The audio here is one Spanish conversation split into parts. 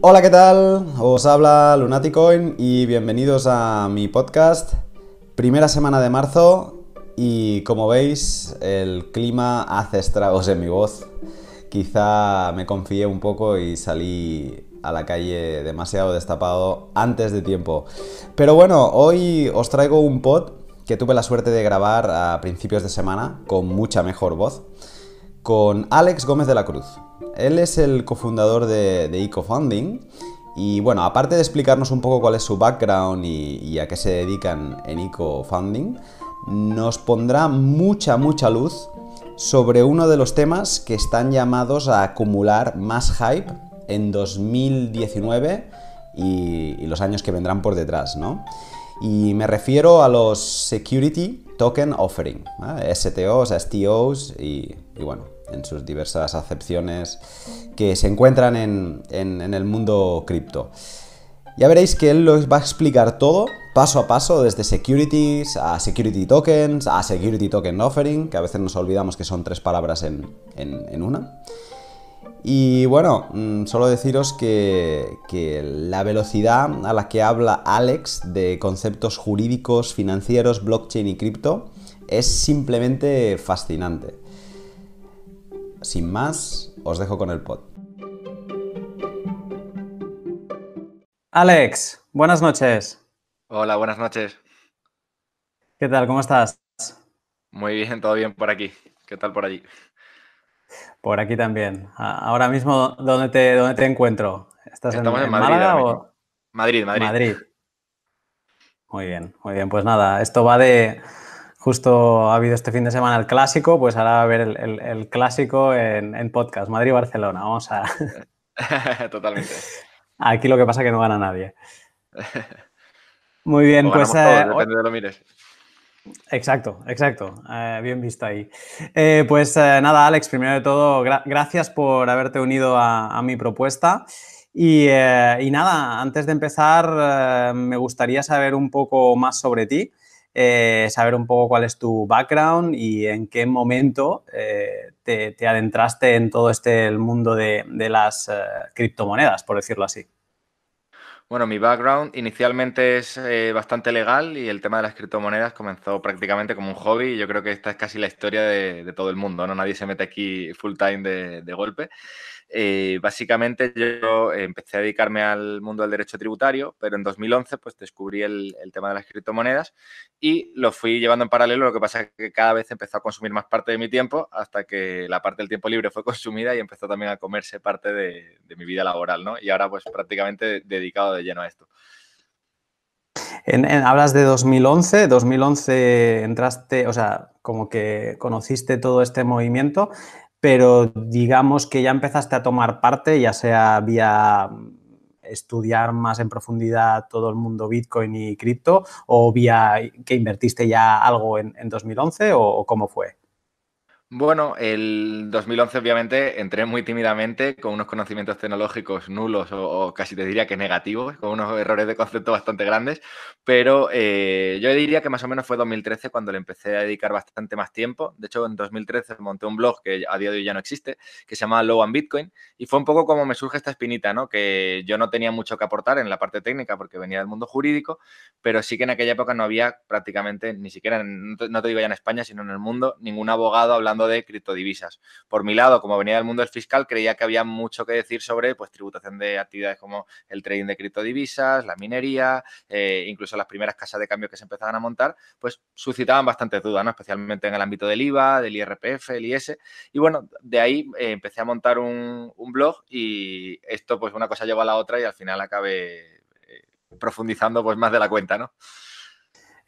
Hola, ¿qué tal? Os habla Lunaticoin y bienvenidos a mi podcast. Primera semana de marzo y como veis, el clima hace estragos en mi voz. Quizá me confié un poco y salí a la calle demasiado destapado antes de tiempo. Pero bueno, hoy os traigo un pod que tuve la suerte de grabar a principios de semana con mucha mejor voz, con Alex Gómez de la Cruz. Él es el cofundador de, EcoFunding y bueno, aparte de explicarnos un poco cuál es su background y, a qué se dedican en EcoFunding, nos pondrá mucha, mucha luz sobre uno de los temas que están llamados a acumular más hype en 2019 y, los años que vendrán por detrás, ¿no? Y me refiero a los Security Token Offering, STOs, STOs y bueno, en sus diversas acepciones que se encuentran en, el mundo cripto. Ya veréis que él los va a explicar todo paso a paso, desde securities a security tokens, a security token offering, que a veces nos olvidamos que son tres palabras en, una. Y bueno, mm, solo deciros que, que, la velocidad a la que habla Alex de conceptos jurídicos, financieros, blockchain y cripto es simplemente fascinante. Sin más, os dejo con el pod. Alex, buenas noches. Hola, buenas noches. ¿Qué tal? ¿Cómo estás? Muy bien, todo bien por aquí. ¿Qué tal por allí? Por aquí también. Ahora mismo, ¿dónde te, dónde te encuentro? ¿Estás en, Madrid, Madrid, Madrid. Madrid. Muy bien, muy bien. Pues nada, esto va de, justo ha habido este fin de semana el clásico, pues ahora va a haber el, clásico en, podcast, Madrid-Barcelona. Vamos a. Totalmente. Aquí lo que pasa es que no gana nadie. Muy bien, pues. Eh, depende de lo mires. Exacto, exacto. Eh, bien visto ahí. Eh, pues nada, Alex, primero de todo, gracias por haberte unido a, mi propuesta. y, nada, antes de empezar, me gustaría saber un poco más sobre ti. Eh, saber un poco cuál es tu background y en qué momento eh, te, adentraste en todo este el mundo de, de las eh, criptomonedas, por decirlo así. Bueno, mi background inicialmente es eh, bastante legal y el tema de las criptomonedas comenzó prácticamente como un hobby yo creo que esta es casi la historia de, todo el mundo, ¿no? Nadie se mete aquí full time de, golpe. Eh, básicamente yo eh, empecé a dedicarme al mundo del derecho tributario, pero en 2011 pues descubrí el, tema de las criptomonedas y lo fui llevando en paralelo, lo que pasa es que cada vez empezó a consumir más parte de mi tiempo hasta que la parte del tiempo libre fue consumida y empezó también a comerse parte de, de mi vida laboral, ¿no? Y ahora pues prácticamente dedicado lleno a esto. En, hablas de 2011, 2011 entraste, o sea, como que conociste todo este movimiento, pero digamos que ya empezaste a tomar parte, ya sea vía mm, estudiar más en profundidad todo el mundo Bitcoin y cripto, o vía que invertiste ya algo en, 2011, o cómo fue. Bueno, el 2011 obviamente entré muy tímidamente, con unos conocimientos tecnológicos nulos o, casi te diría que negativos, con unos errores de concepto bastante grandes, pero eh, yo diría que más o menos fue 2013 cuando le empecé a dedicar bastante más tiempo. De hecho, en 2013 monté un blog que a día de hoy ya no existe, que se llama Low on Bitcoin, y fue un poco como me surge esta espinita, ¿no? Que yo no tenía mucho que aportar en la parte técnica porque venía del mundo jurídico, pero sí que en aquella época no había prácticamente, ni siquiera, no te digo ya en España, sino en el mundo, ningún abogado hablando de criptodivisas. Por mi lado, como venía del mundo del fiscal, creía que había mucho que decir sobre pues, tributación de actividades como el trading de criptodivisas, la minería, eh, incluso las primeras casas de cambio que se empezaban a montar, pues suscitaban bastantes dudas, ¿no? especialmente en el ámbito del IVA, del IRPF, el IS. Y bueno, de ahí eh, empecé a montar un, un blog y esto, pues una cosa lleva a la otra y al final acabé eh, profundizando pues más de la cuenta, ¿no?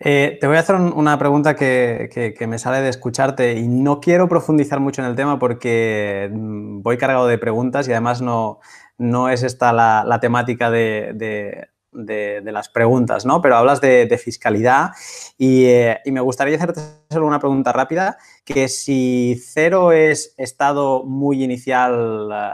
Eh, te voy a hacer una pregunta que, que, me sale de escucharte y no quiero profundizar mucho en el tema porque mm, voy cargado de preguntas y además no, no es esta la, temática de, de, las preguntas, ¿no? Pero hablas de, fiscalidad y, eh, y, me gustaría hacerte solo una pregunta rápida, que si cero es estado muy inicial eh,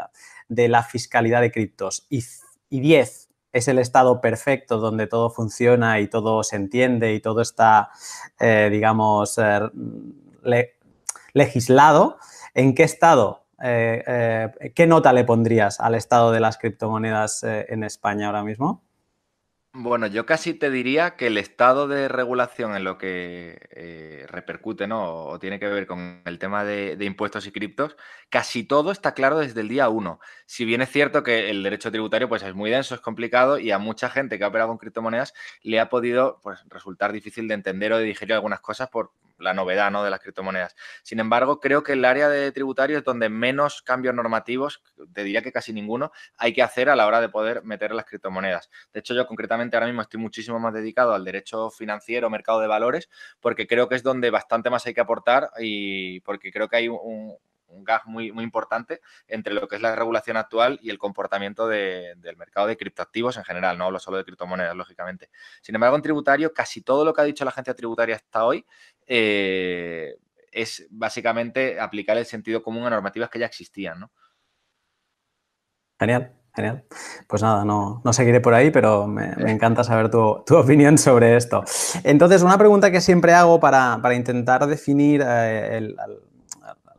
de la fiscalidad de criptos y, y 10 es el estado perfecto donde todo funciona y todo se entiende y todo está, eh, digamos, eh, legislado, ¿en qué estado? Eh, ¿Qué nota le pondrías al estado de las criptomonedas en España ahora mismo? Bueno, yo casi te diría que el estado de regulación en lo que eh, repercute ¿no? o tiene que ver con el tema de, impuestos y criptos, casi todo está claro desde el día uno. Si bien es cierto que el derecho tributario pues, es muy denso, es complicado y a mucha gente que ha operado con criptomonedas le ha podido pues, resultar difícil de entender o de digerir algunas cosas por la novedad ¿no? de las criptomonedas. Sin embargo, creo que el área de tributario es donde menos cambios normativos, te diría que casi ninguno, hay que hacer a la hora de poder meter las criptomonedas. De hecho, yo concretamente ahora mismo estoy muchísimo más dedicado al derecho financiero, mercado de valores, porque creo que es donde bastante más hay que aportar y porque creo que hay un, un gap muy, importante entre lo que es la regulación actual y el comportamiento del mercado de criptoactivos en general, no hablo solo de criptomonedas, lógicamente. Sin embargo, en tributario, casi todo lo que ha dicho la agencia tributaria hasta hoy eh, es básicamente aplicar el sentido común a normativas que ya existían. Genial. Genial. Pues nada, no, no, seguiré por ahí, pero me, encanta saber tu, opinión sobre esto. Entonces, una pregunta que siempre hago para, intentar definir eh, el,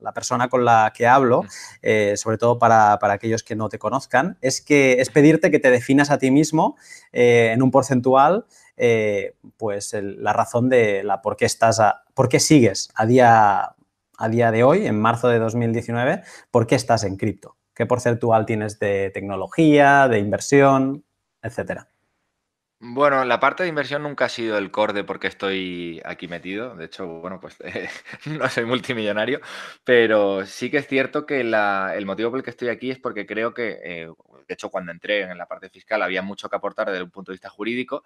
la persona con la que hablo, eh, sobre todo para, aquellos que no te conozcan, es, que, es pedirte que te definas a ti mismo eh, en un porcentual, eh, pues la razón de la por qué estás, por qué sigues a día, a día de hoy, en marzo de 2019, por qué estás en cripto, qué porcentual tienes de tecnología, de inversión, etcétera. Bueno, la parte de inversión nunca ha sido el core de estoy aquí metido. De hecho, bueno, pues no soy multimillonario, pero sí que es cierto que el motivo por el que estoy aquí es porque creo que, eh, de hecho, cuando entré en la parte fiscal había mucho que aportar desde un punto de vista jurídico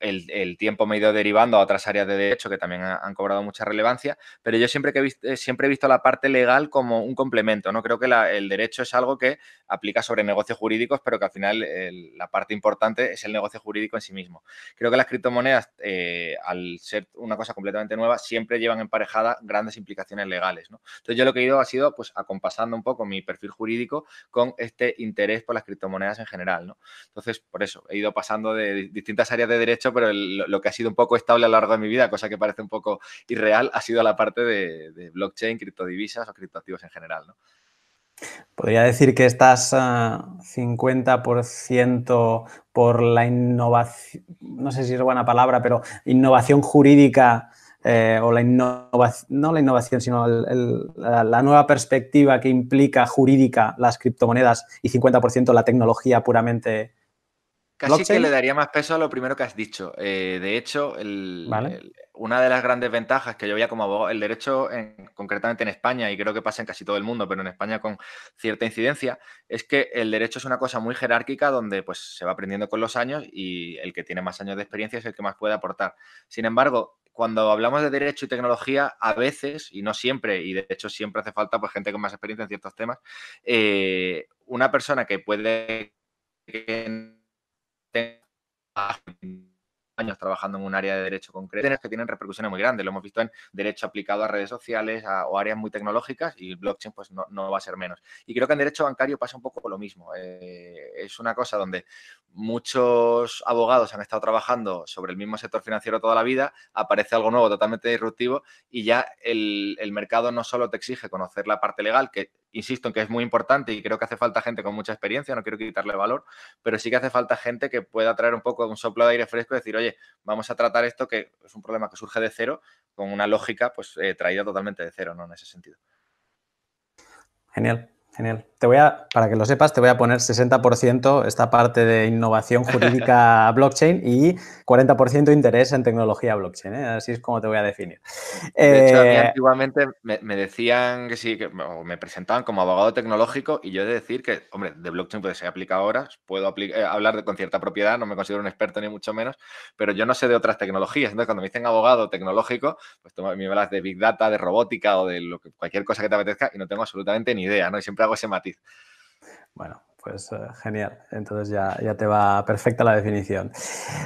el, tiempo me ha ido derivando a otras áreas de derecho que también han cobrado mucha relevancia, pero yo siempre, que he visto, eh, siempre he visto la parte legal como un complemento, ¿no? Creo que el derecho es algo que aplica sobre negocios jurídicos, pero que al final la parte importante es el negocio jurídico en sí mismo. Creo que las criptomonedas, eh, al ser una cosa completamente nueva, siempre llevan emparejada grandes implicaciones legales, ¿no? Entonces yo lo que he ido ha sido, pues, acompasando un poco mi perfil jurídico con este interés por las criptomonedas en general, ¿no? Entonces, por eso, he ido pasando de distintas áreas de derecho pero lo que ha sido un poco estable a lo largo de mi vida, cosa que parece un poco irreal, ha sido la parte de, blockchain, criptodivisas o criptoactivos en general. Podría decir que estás 50% por la innovación, no sé si es buena palabra, pero innovación jurídica eh, o la innovación, no la innovación, sino la nueva perspectiva que implica jurídica las criptomonedas y 50% la tecnología puramente Casi que le daría más peso a lo primero que has dicho. Eh, de hecho, una de las grandes ventajas que yo veía como abogado, el derecho concretamente en España, y creo que pasa en casi todo el mundo, pero en España con cierta incidencia, es que el derecho es una cosa muy jerárquica donde pues, se va aprendiendo con los años y el que tiene más años de experiencia es el que más puede aportar. Sin embargo, cuando hablamos de derecho y tecnología, a veces, y no siempre, y de hecho siempre hace falta pues, gente con más experiencia en ciertos temas, eh, una persona que puede... Que años trabajando en un área de derecho concreto, que tienen repercusiones muy grandes. Lo hemos visto en derecho aplicado a redes sociales o áreas muy tecnológicas y blockchain pues no, va a ser menos. Y creo que en derecho bancario pasa un poco lo mismo. Eh, es una cosa donde muchos abogados han estado trabajando sobre el mismo sector financiero toda la vida, aparece algo nuevo totalmente disruptivo y ya el, mercado no solo te exige conocer la parte legal, que insisto en que es muy importante y creo que hace falta gente con mucha experiencia, no quiero quitarle valor, pero sí que hace falta gente que pueda traer un poco un soplo de aire fresco y decir, oye, vamos a tratar esto que es un problema que surge de cero con una lógica pues eh, traída totalmente de cero, ¿no? En ese sentido. Genial. Genial. Te voy a, para que lo sepas, te voy a poner 60% esta parte de innovación jurídica blockchain y 40% interés en tecnología blockchain. ¿eh? Así es como te voy a definir. De hecho, a mí eh, antiguamente me, decían que sí, que me presentaban como abogado tecnológico y yo he de decir que, hombre, de blockchain puede ser aplicado ahora, puedo eh, hablar de, con cierta propiedad, no me considero un experto ni mucho menos, pero yo no sé de otras tecnologías. Entonces, cuando me dicen abogado tecnológico, pues me hablas de Big Data, de robótica o de lo que, cualquier cosa que te apetezca y no tengo absolutamente ni idea, ¿no? siempre hago ese matiz. Bueno, pues eh, genial. Entonces ya, te va perfecta la definición.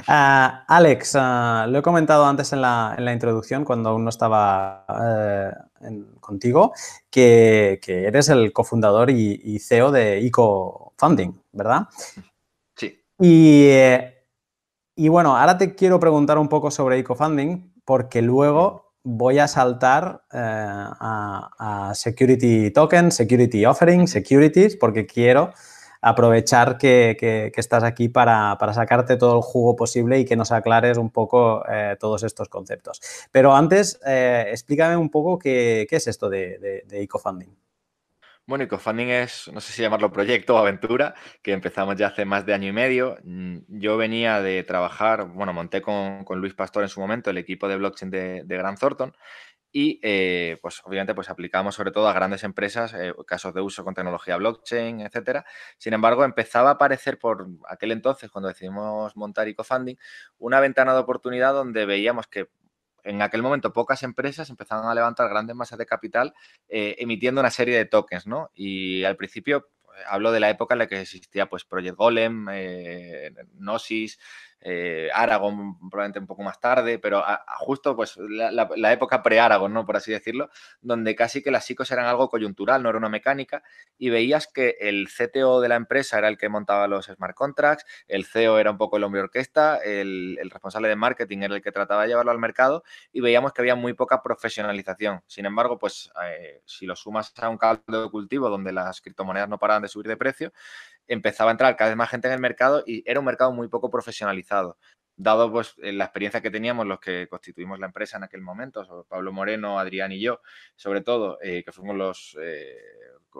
Ah, Alex, ah, lo he comentado antes en la, introducción cuando aún no estaba eh, contigo, que, eres el cofundador y, CEO de Eco Funding, ¿verdad? Sí. Eh, y, bueno, ahora te quiero preguntar un poco sobre Eco Funding porque luego voy a saltar eh, a, Security Token, Security Offering, Securities, porque quiero aprovechar que, estás aquí para, sacarte todo el jugo posible y que nos aclares un poco eh, todos estos conceptos. Pero antes, eh, explícame un poco qué, es esto de EcoFunding. Bueno, ecofunding es, no sé si llamarlo proyecto o aventura, que empezamos ya hace más de año y medio. Mm, yo venía de trabajar, bueno, monté con, Luis Pastor en su momento el equipo de blockchain de, de Grant Thornton y, eh, pues, obviamente, pues aplicamos sobre todo a grandes empresas eh, casos de uso con tecnología blockchain, etcétera. Sin embargo, empezaba a aparecer por aquel entonces, cuando decidimos montar ecofunding, una ventana de oportunidad donde veíamos que en aquel momento pocas empresas empezaban a levantar grandes masas de capital eh, emitiendo una serie de tokens, ¿no? Y al principio eh, hablo de la época en la que existía pues Project Golem, eh, Gnosis, eh, aragón, probablemente un poco más tarde, pero justo pues la, época pre aragón ¿no? por así decirlo, donde casi que las psicos eran algo coyuntural, no era una mecánica, y veías que el CTO de la empresa era el que montaba los smart contracts, el CEO era un poco el hombre orquesta, el, responsable de marketing era el que trataba de llevarlo al mercado, y veíamos que había muy poca profesionalización. Sin embargo, pues eh, si lo sumas a un caldo de cultivo donde las criptomonedas no paraban de subir de precio, empezaba a entrar cada vez más gente en el mercado y era un mercado muy poco profesionalizado. Dado pues, eh, la experiencia que teníamos los que constituimos la empresa en aquel momento, Pablo Moreno, Adrián y yo, sobre todo, eh, que fuimos los, eh,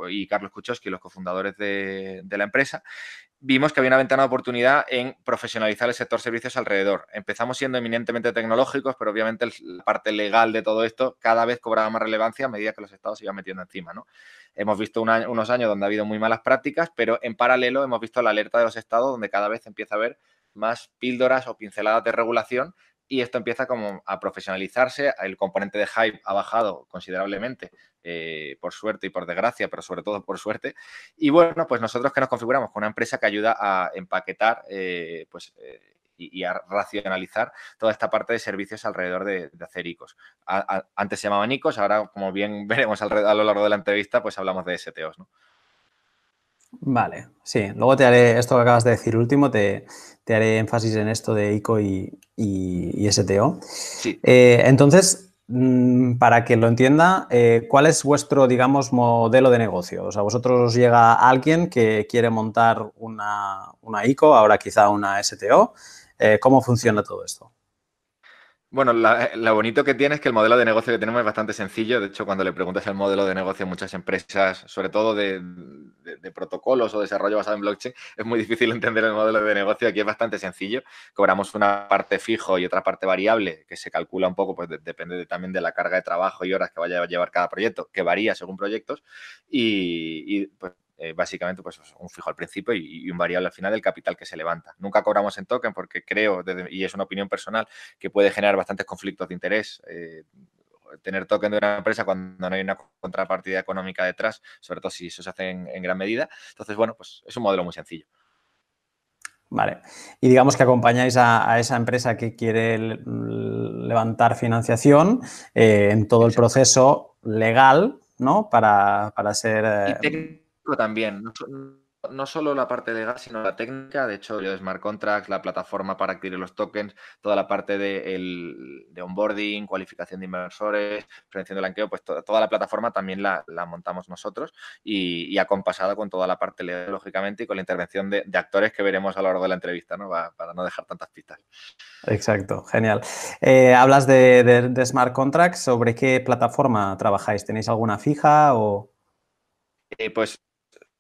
y Carlos Kuchowski, los cofundadores de la empresa, vimos que había una ventana de oportunidad en profesionalizar el sector servicios alrededor. Empezamos siendo eminentemente tecnológicos, pero obviamente la parte legal de todo esto cada vez cobraba más relevancia a medida que los estados se iban metiendo encima. Hemos visto unos años donde ha habido muy malas prácticas, pero en paralelo hemos visto la alerta de los estados donde cada vez empieza a haber más píldoras o pinceladas de regulación y esto empieza como a profesionalizarse, el componente de hype ha bajado considerablemente, eh, por suerte y por desgracia, pero sobre todo por suerte. Y bueno, pues nosotros que nos configuramos con una empresa que ayuda a empaquetar eh, pues, eh, y, a racionalizar toda esta parte de servicios alrededor de, hacer ICOs. antes se llamaban ICOs, ahora como bien veremos a lo largo de la entrevista, pues hablamos de STOs. ¿no? Vale, sí. Luego te haré, esto que acabas de decir último, te, haré énfasis en esto de ICO y, STO. Eh, entonces, mm, para que lo entienda, eh, ¿cuál es vuestro, digamos, modelo de negocio? O sea, vosotros os llega alguien que quiere montar una, ICO, ahora quizá una STO. Eh, ¿Cómo funciona todo esto? Bueno, lo bonito que tiene es que el modelo de negocio que tenemos es bastante sencillo. De hecho, cuando le preguntas el modelo de negocio a muchas empresas, sobre todo de, protocolos o desarrollo basado en blockchain, es muy difícil entender el modelo de negocio. Aquí es bastante sencillo. Cobramos una parte fijo y otra parte variable, que se calcula un poco, pues depende también de la carga de trabajo y horas que vaya a llevar cada proyecto, que varía según proyectos. Y, y pues eh, básicamente pues un fijo al principio y, un variable al final del capital que se levanta. Nunca cobramos en token porque creo, y es una opinión personal, que puede generar bastantes conflictos de interés. Eh, tener token de una empresa cuando no hay una contrapartida económica detrás, sobre todo si eso se hace en, gran medida. Entonces, bueno, pues es un modelo muy sencillo. Vale. Y digamos que acompañáis a, esa empresa que quiere levantar financiación eh, en todo el proceso legal, ¿no? Para, ser también. No, solo la parte de gas sino la técnica. De hecho, yo Smart Contracts, la plataforma para adquirir los tokens, toda la parte de, onboarding, cualificación de inversores, prevención de blanqueo, pues toda la plataforma también la, montamos nosotros y, acompasada con toda la parte legal, lógicamente, y con la intervención de, actores que veremos a lo largo de la entrevista, ¿no? Para, no dejar tantas pistas. Exacto, genial. Eh, hablas de, Smart Contracts, ¿sobre qué plataforma trabajáis? ¿Tenéis alguna fija o...? Eh, pues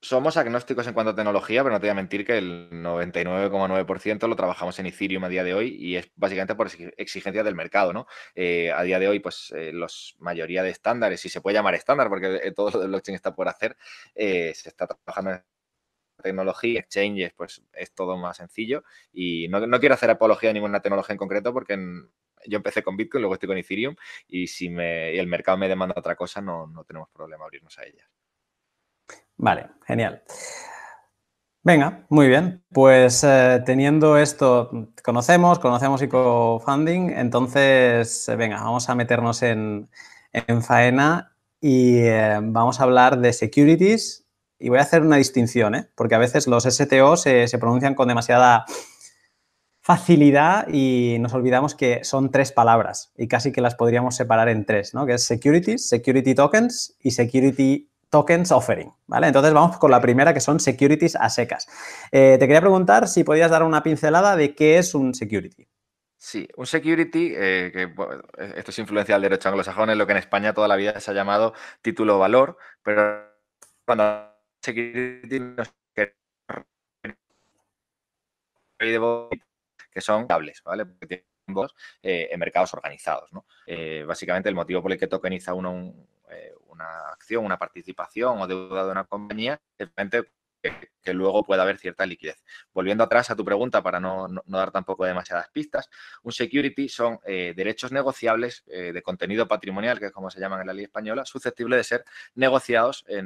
somos agnósticos en cuanto a tecnología, pero no te voy a mentir que el 99,9% lo trabajamos en Ethereum a día de hoy y es básicamente por exigencia del mercado, ¿no? Eh, a día de hoy, pues eh, la mayoría de estándares, si se puede llamar estándar, porque eh, todo lo de blockchain está por hacer, se está trabajando en tecnología, exchanges, pues es todo más sencillo y no, quiero hacer apología a ninguna tecnología en concreto porque yo empecé con Bitcoin, luego estoy con Ethereum y si me, el mercado me demanda otra cosa no, no tenemos problema abrirnos a ellas. Vale, genial. Venga, muy bien. Pues eh, teniendo esto, conocemos, conocemos ecofunding, entonces, eh, venga, vamos a meternos en, faena y eh, vamos a hablar de securities y voy a hacer una distinción, porque a veces los STO se, se pronuncian con demasiada facilidad y nos olvidamos que son tres palabras y casi que las podríamos separar en tres, ¿no? Que es securities, security tokens y security Tokens Offering, ¿vale? Entonces vamos con la primera que son securities a secas. Eh, te quería preguntar si podías dar una pincelada de qué es un security. Sí, un security, eh, que eh, esto es influencia del derecho anglosajón, es lo que en España toda la vida se ha llamado título valor, pero cuando security que son cables, ¿vale? Eh, en mercados organizados, ¿no? básicamente el motivo por el que tokeniza uno un eh, una acción, una participación o deuda de una compañía, de repente que, luego pueda haber cierta liquidez. Volviendo atrás a tu pregunta para no, dar tampoco demasiadas pistas, un security son eh, derechos negociables eh, de contenido patrimonial, que es como se llaman en la ley española, susceptible de ser negociados eh,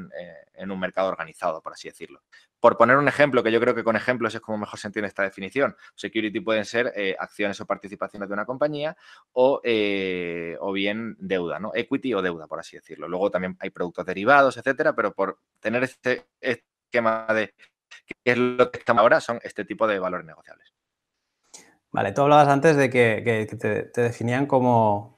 en, un mercado organizado, por así decirlo. Por poner un ejemplo, que yo creo que con ejemplos es como mejor se entiende esta definición, security pueden ser acciones o participaciones de una compañía o, o bien deuda, ¿no? equity o deuda, por así decirlo. Luego también hay productos derivados, etcétera, pero por tener este, este de qué es lo que estamos ahora, son este tipo de valores negociables. Vale, tú hablabas antes de que, te, te, definían como,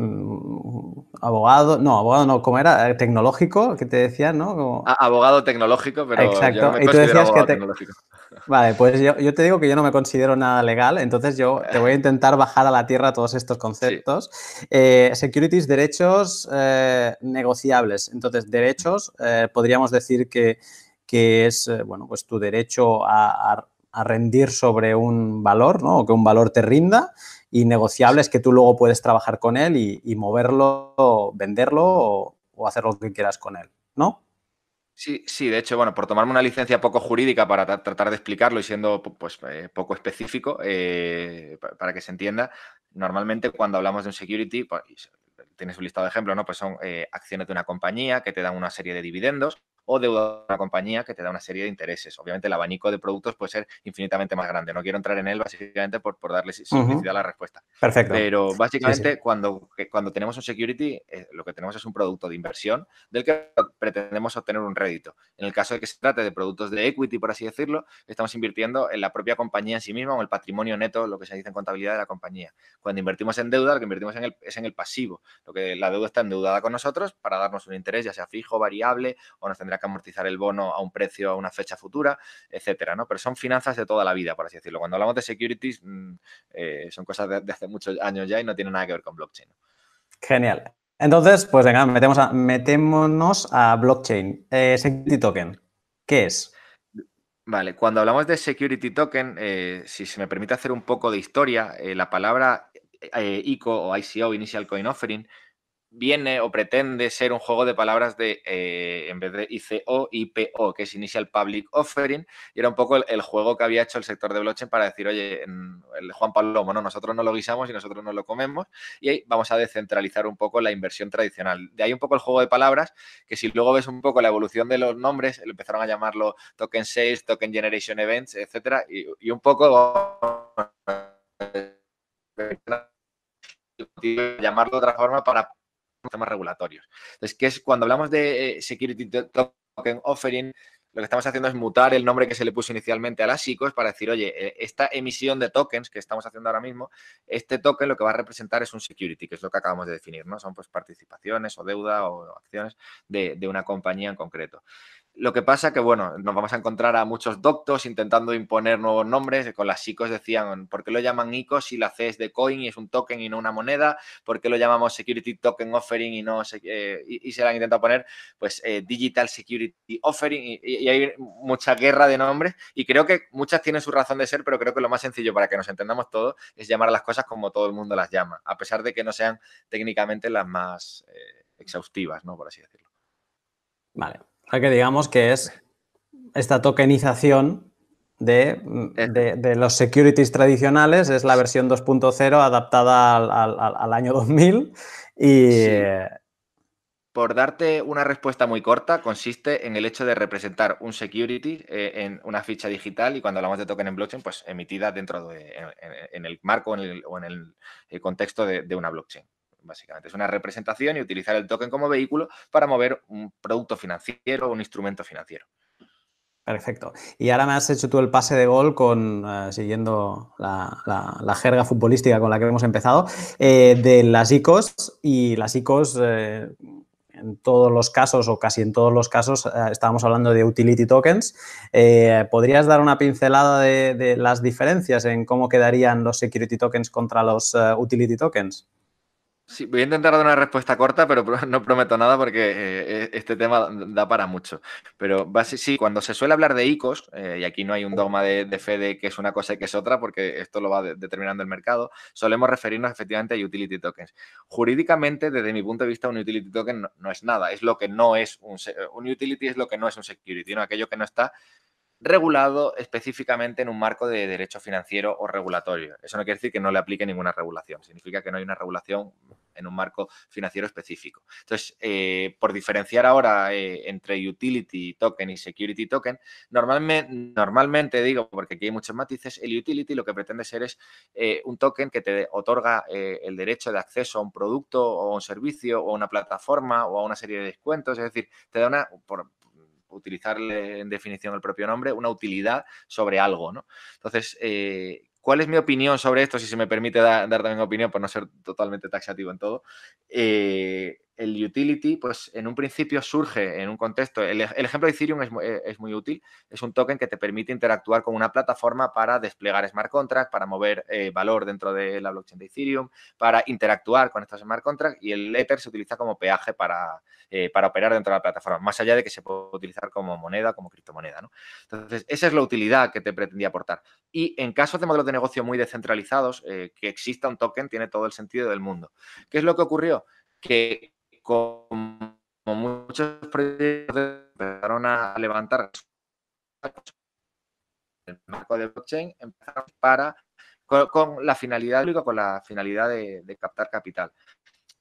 Mm, abogado, no, abogado no, ¿cómo era? Eh, tecnológico, que te decían, ¿no? Ah, abogado tecnológico, pero Exacto. y tú decías que tecnológico. Vale, pues yo, te digo que yo no me considero nada legal, entonces yo te voy a intentar bajar a la tierra todos estos conceptos. Eh, securities, derechos eh, negociables. Entonces, derechos, podríamos decir que, que es, bueno, pues tu derecho a, a rendir sobre un valor, ¿no? O que un valor te rinda. Y negociables que tú luego puedes trabajar con él y, moverlo, venderlo o, hacer lo que quieras con él, ¿no? Sí, sí, de hecho, bueno, por tomarme una licencia poco jurídica para tratar de explicarlo y siendo pues, eh, poco específico, eh, para que se entienda, normalmente cuando hablamos de un security, pues, tienes un listado de ejemplos, ¿no? Pues son eh, acciones de una compañía que te dan una serie de dividendos, o deuda de una compañía que te da una serie de intereses. Obviamente el abanico de productos puede ser infinitamente más grande. No quiero entrar en él básicamente por, por darle simplicidad a la respuesta. Perfecto. Pero básicamente Cuando, cuando tenemos un security, eh, lo que tenemos es un producto de inversión del que pretendemos obtener un rédito. En el caso de que se trate de productos de equity, por así decirlo, estamos invirtiendo en la propia compañía en sí misma o en el patrimonio neto, lo que se dice en contabilidad de la compañía. Cuando invertimos en deuda, lo que invertimos es en el pasivo. Lo que la deuda está endeudada con nosotros para darnos un interés, ya sea fijo, variable o nos tendrá que amortizar el bono a un precio, a una fecha futura, etcétera, ¿no? Pero son finanzas de toda la vida, por así decirlo. Cuando hablamos de securities, mm, eh, son cosas de, hace muchos años ya y no tienen nada que ver con blockchain. Genial. Entonces, pues venga, metemos a, metémonos a blockchain. Eh, security token, ¿qué es? Vale, cuando hablamos de security token, eh, si se me permite hacer un poco de historia, la palabra ICO o ICO, Initial Coin Offering, viene o pretende ser un juego de palabras de, eh, en vez de ICO, IPO, que es Initial Public Offering, y era un poco el, juego que había hecho el sector de blockchain para decir, oye, el Juan Palomo, no, nosotros no lo guisamos y nosotros no lo comemos, y ahí vamos a descentralizar un poco la inversión tradicional. De ahí un poco el juego de palabras, que si luego ves un poco la evolución de los nombres, empezaron a llamarlo Token Sales, Token Generation Events, etcétera, y, y un poco llamarlo de otra forma para temas regulatorios. Entonces, que es cuando hablamos de eh, Security Token Offering, lo que estamos haciendo es mutar el nombre que se le puso inicialmente a las ICOs para decir, oye, eh, esta emisión de tokens que estamos haciendo ahora mismo, este token lo que va a representar es un security, que es lo que acabamos de definir, ¿no? Son pues participaciones o deuda o acciones de una compañía en concreto. Lo que pasa que, bueno, nos vamos a encontrar a muchos doctos intentando imponer nuevos nombres. Con las ICOs decían, ¿por qué lo llaman ICO si la C es de coin y es un token y no una moneda? ¿Por qué lo llamamos Security Token Offering y no se, la se han intentado poner pues eh, Digital Security Offering? Y, hay mucha guerra de nombres y creo que muchas tienen su razón de ser, pero creo que lo más sencillo para que nos entendamos todos es llamar a las cosas como todo el mundo las llama, a pesar de que no sean técnicamente las más eh, exhaustivas, ¿no? Por así decirlo. Vale. O que digamos que es esta tokenización de, los securities tradicionales, es la versión 2.0 adaptada al, año 2000 y... Eh, Por darte una respuesta muy corta, consiste en el hecho de representar un security eh, en una ficha digital y cuando hablamos de token en blockchain, pues emitida dentro de, el marco o en el contexto de una blockchain básicamente. Es una representación y utilizar el token como vehículo para mover un producto financiero o un instrumento financiero. Perfecto. Y ahora me has hecho tú el pase de gol con, eh, siguiendo la, jerga futbolística con la que hemos empezado, eh, de las ICOs y las ICOs... Eh, en todos los casos o casi en todos los casos estábamos hablando de utility tokens. ¿Podrías dar una pincelada de, las diferencias en cómo quedarían los security tokens contra los utility tokens? Sí, voy a intentar dar una respuesta corta, pero no prometo nada porque eh, e, este tema da para mucho. Pero sí, cuando se suele hablar de ICOs, eh, y aquí no hay un dogma de, de, fe de que es una cosa y que es otra, porque esto lo va determinando el mercado, solemos referirnos efectivamente a utility tokens. Jurídicamente, desde mi punto de vista, un utility token no, es nada, es lo que no es un, un utility es lo que no es un security, ¿no? aquello que no está regulado específicamente en un marco de derecho financiero o regulatorio. Eso no quiere decir que no le aplique ninguna regulación, significa que no hay una regulación en un marco financiero específico. Entonces, eh, por diferenciar ahora eh, entre utility token y security token, normalmente, digo, porque aquí hay muchos matices, el utility lo que pretende ser es eh, un token que te otorga el derecho de acceso a un producto o un servicio o a una plataforma o a una serie de descuentos, es decir, te da una, utilizarle en definición el propio nombre, una utilidad sobre algo, ¿no? Entonces, eh, ¿Cuál es mi opinión sobre esto? Si se me permite dar, dar también opinión, por no ser totalmente taxativo en todo. Eh, el utility, pues en un principio surge en un contexto. El, ejemplo de Ethereum eh, es, muy útil. Es un token que te permite interactuar con una plataforma para desplegar smart contracts, para mover eh, valor dentro de la blockchain de Ethereum, para interactuar con estos smart contracts y el Ether se utiliza como peaje eh, para, operar dentro de la plataforma, más allá de que se pueda utilizar como moneda, como criptomoneda. ¿no? Entonces, esa es la utilidad que te pretendía aportar. Y en casos de modelos de negocio muy descentralizados, que exista un token tiene todo el sentido del mundo. ¿Qué es lo que ocurrió? Que como muchos proyectos empezaron a levantar el marco de blockchain, empezaron para, con, la finalidad con la finalidad de, captar capital.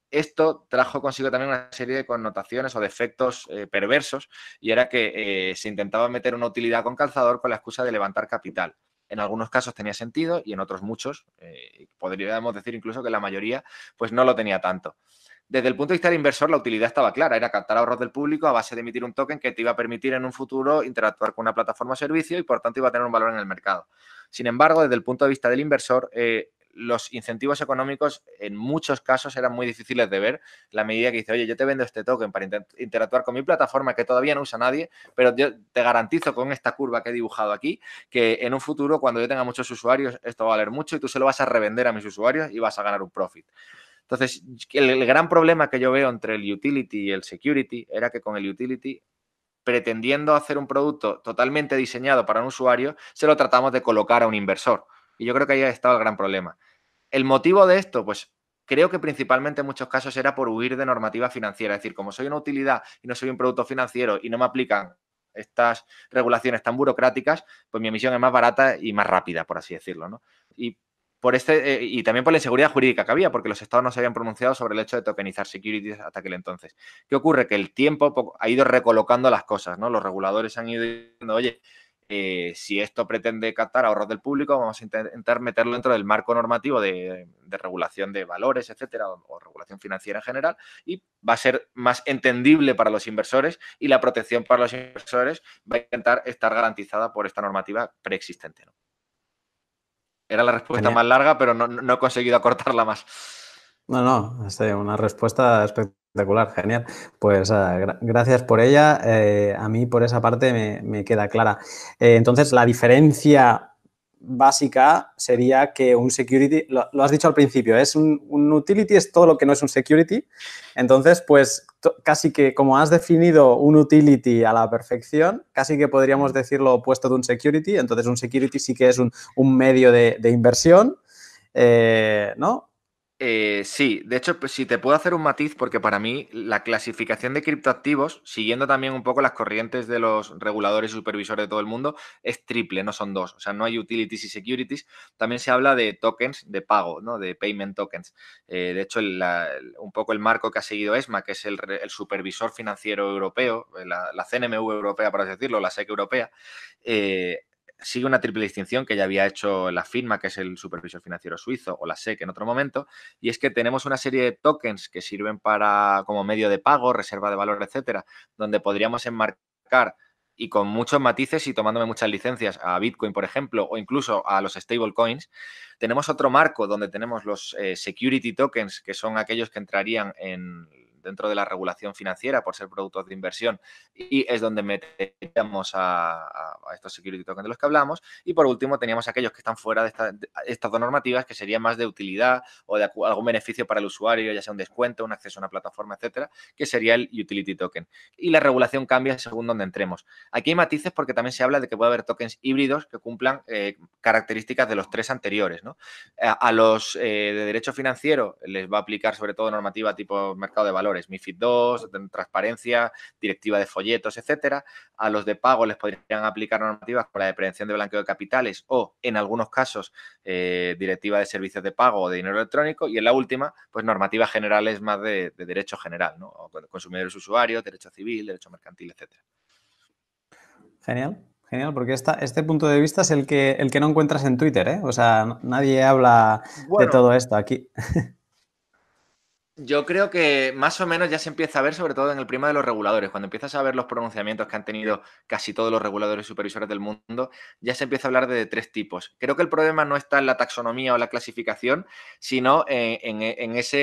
Esto trajo consigo también una serie de connotaciones o de efectos eh, perversos y era que eh, se intentaba meter una utilidad con calzador con la excusa de levantar capital. En algunos casos tenía sentido y en otros muchos, eh, podríamos decir incluso que la mayoría, pues no lo tenía tanto. Desde el punto de vista del inversor, la utilidad estaba clara, era captar ahorros del público a base de emitir un token que te iba a permitir en un futuro interactuar con una plataforma o servicio y por tanto iba a tener un valor en el mercado. Sin embargo, desde el punto de vista del inversor, eh, los incentivos económicos en muchos casos eran muy difíciles de ver. La medida que dice, oye, yo te vendo este token para interactuar con mi plataforma que todavía no usa nadie, pero yo te garantizo con esta curva que he dibujado aquí que en un futuro, cuando yo tenga muchos usuarios, esto va a valer mucho y tú se lo vas a revender a mis usuarios y vas a ganar un profit. Entonces, el, gran problema que yo veo entre el utility y el security era que con el utility pretendiendo hacer un producto totalmente diseñado para un usuario, se lo tratamos de colocar a un inversor. Y yo creo que ahí ha estado el gran problema. El motivo de esto, pues creo que principalmente en muchos casos era por huir de normativa financiera. Es decir, como soy una utilidad y no soy un producto financiero y no me aplican estas regulaciones tan burocráticas, pues mi emisión es más barata y más rápida, por así decirlo. ¿no? Y por este, eh, y también por la inseguridad jurídica que había, porque los estados no se habían pronunciado sobre el hecho de tokenizar securities hasta aquel entonces. ¿Qué ocurre? Que el tiempo ha ido recolocando las cosas, ¿no? Los reguladores han ido diciendo, oye, eh, si esto pretende captar ahorros del público, vamos a intentar meterlo dentro del marco normativo de, regulación de valores, etcétera, o, o, regulación financiera en general, y va a ser más entendible para los inversores y la protección para los inversores va a intentar estar garantizada por esta normativa preexistente, ¿no? Era la respuesta más larga, pero no, he conseguido acortarla más. No, no, este, una respuesta espectacular, genial. Pues ah, gracias por ella. Eh, a mí por esa parte me, queda clara. Eh, entonces, la diferencia básica sería que un security, lo, has dicho al principio, es un, utility es todo lo que no es un security. Entonces, pues casi que como has definido un utility a la perfección, casi que podríamos decir lo opuesto de un security. Entonces, un security sí que es un, medio de, inversión, eh, ¿no? Eh, sí, de hecho, pues, si te puedo hacer un matiz, porque para mí la clasificación de criptoactivos, siguiendo también un poco las corrientes de los reguladores y supervisores de todo el mundo, es triple, no son dos. O sea, no hay utilities y securities. También se habla de tokens de pago, ¿no? De payment tokens. Eh, de hecho, un poco el marco que ha seguido ESMA, que es el, supervisor financiero europeo, eh, la, la, CNMV europea, por decirlo, la SEC europea, eh, sigue una triple distinción que ya había hecho la firma, que es el supervisor financiero suizo, o la SEC en otro momento, y es que tenemos una serie de tokens que sirven para como medio de pago, reserva de valor, etcétera, donde podríamos enmarcar y con muchos matices y tomándome muchas licencias a Bitcoin, por ejemplo, o incluso a los stablecoins, tenemos otro marco donde tenemos los eh, security tokens, que son aquellos que entrarían en dentro de la regulación financiera por ser productos de inversión y es donde metemos a, estos security tokens de los que hablamos. Y por último teníamos aquellos que están fuera de, estas dos normativas que serían más de utilidad o de algún beneficio para el usuario, ya sea un descuento, un acceso a una plataforma, etcétera, que sería el utility token. Y la regulación cambia según donde entremos. Aquí hay matices porque también se habla de que puede haber tokens híbridos que cumplan eh, características de los tres anteriores. ¿no? A, los eh, de derecho financiero les va a aplicar sobre todo normativa tipo mercado de valores MIFID 2, transparencia, directiva de folletos, etcétera. A los de pago les podrían aplicar normativas como la de prevención de blanqueo de capitales o, en algunos casos, eh, directiva de servicios de pago o de dinero electrónico. Y en la última, pues normativas generales más de, derecho general, ¿no? Consumidores usuarios, derecho civil, derecho mercantil, etcétera. Genial. Genial, porque este punto de vista es el que, el que no encuentras en Twitter, ¿eh? O sea, nadie habla de todo esto aquí. Yo creo que más o menos ya se empieza a ver, sobre todo en el prima de los reguladores. Cuando empiezas a ver los pronunciamientos que han tenido casi todos los reguladores y supervisores del mundo, ya se empieza a hablar de tres tipos. Creo que el problema no está en la taxonomía o la clasificación, sino en, ese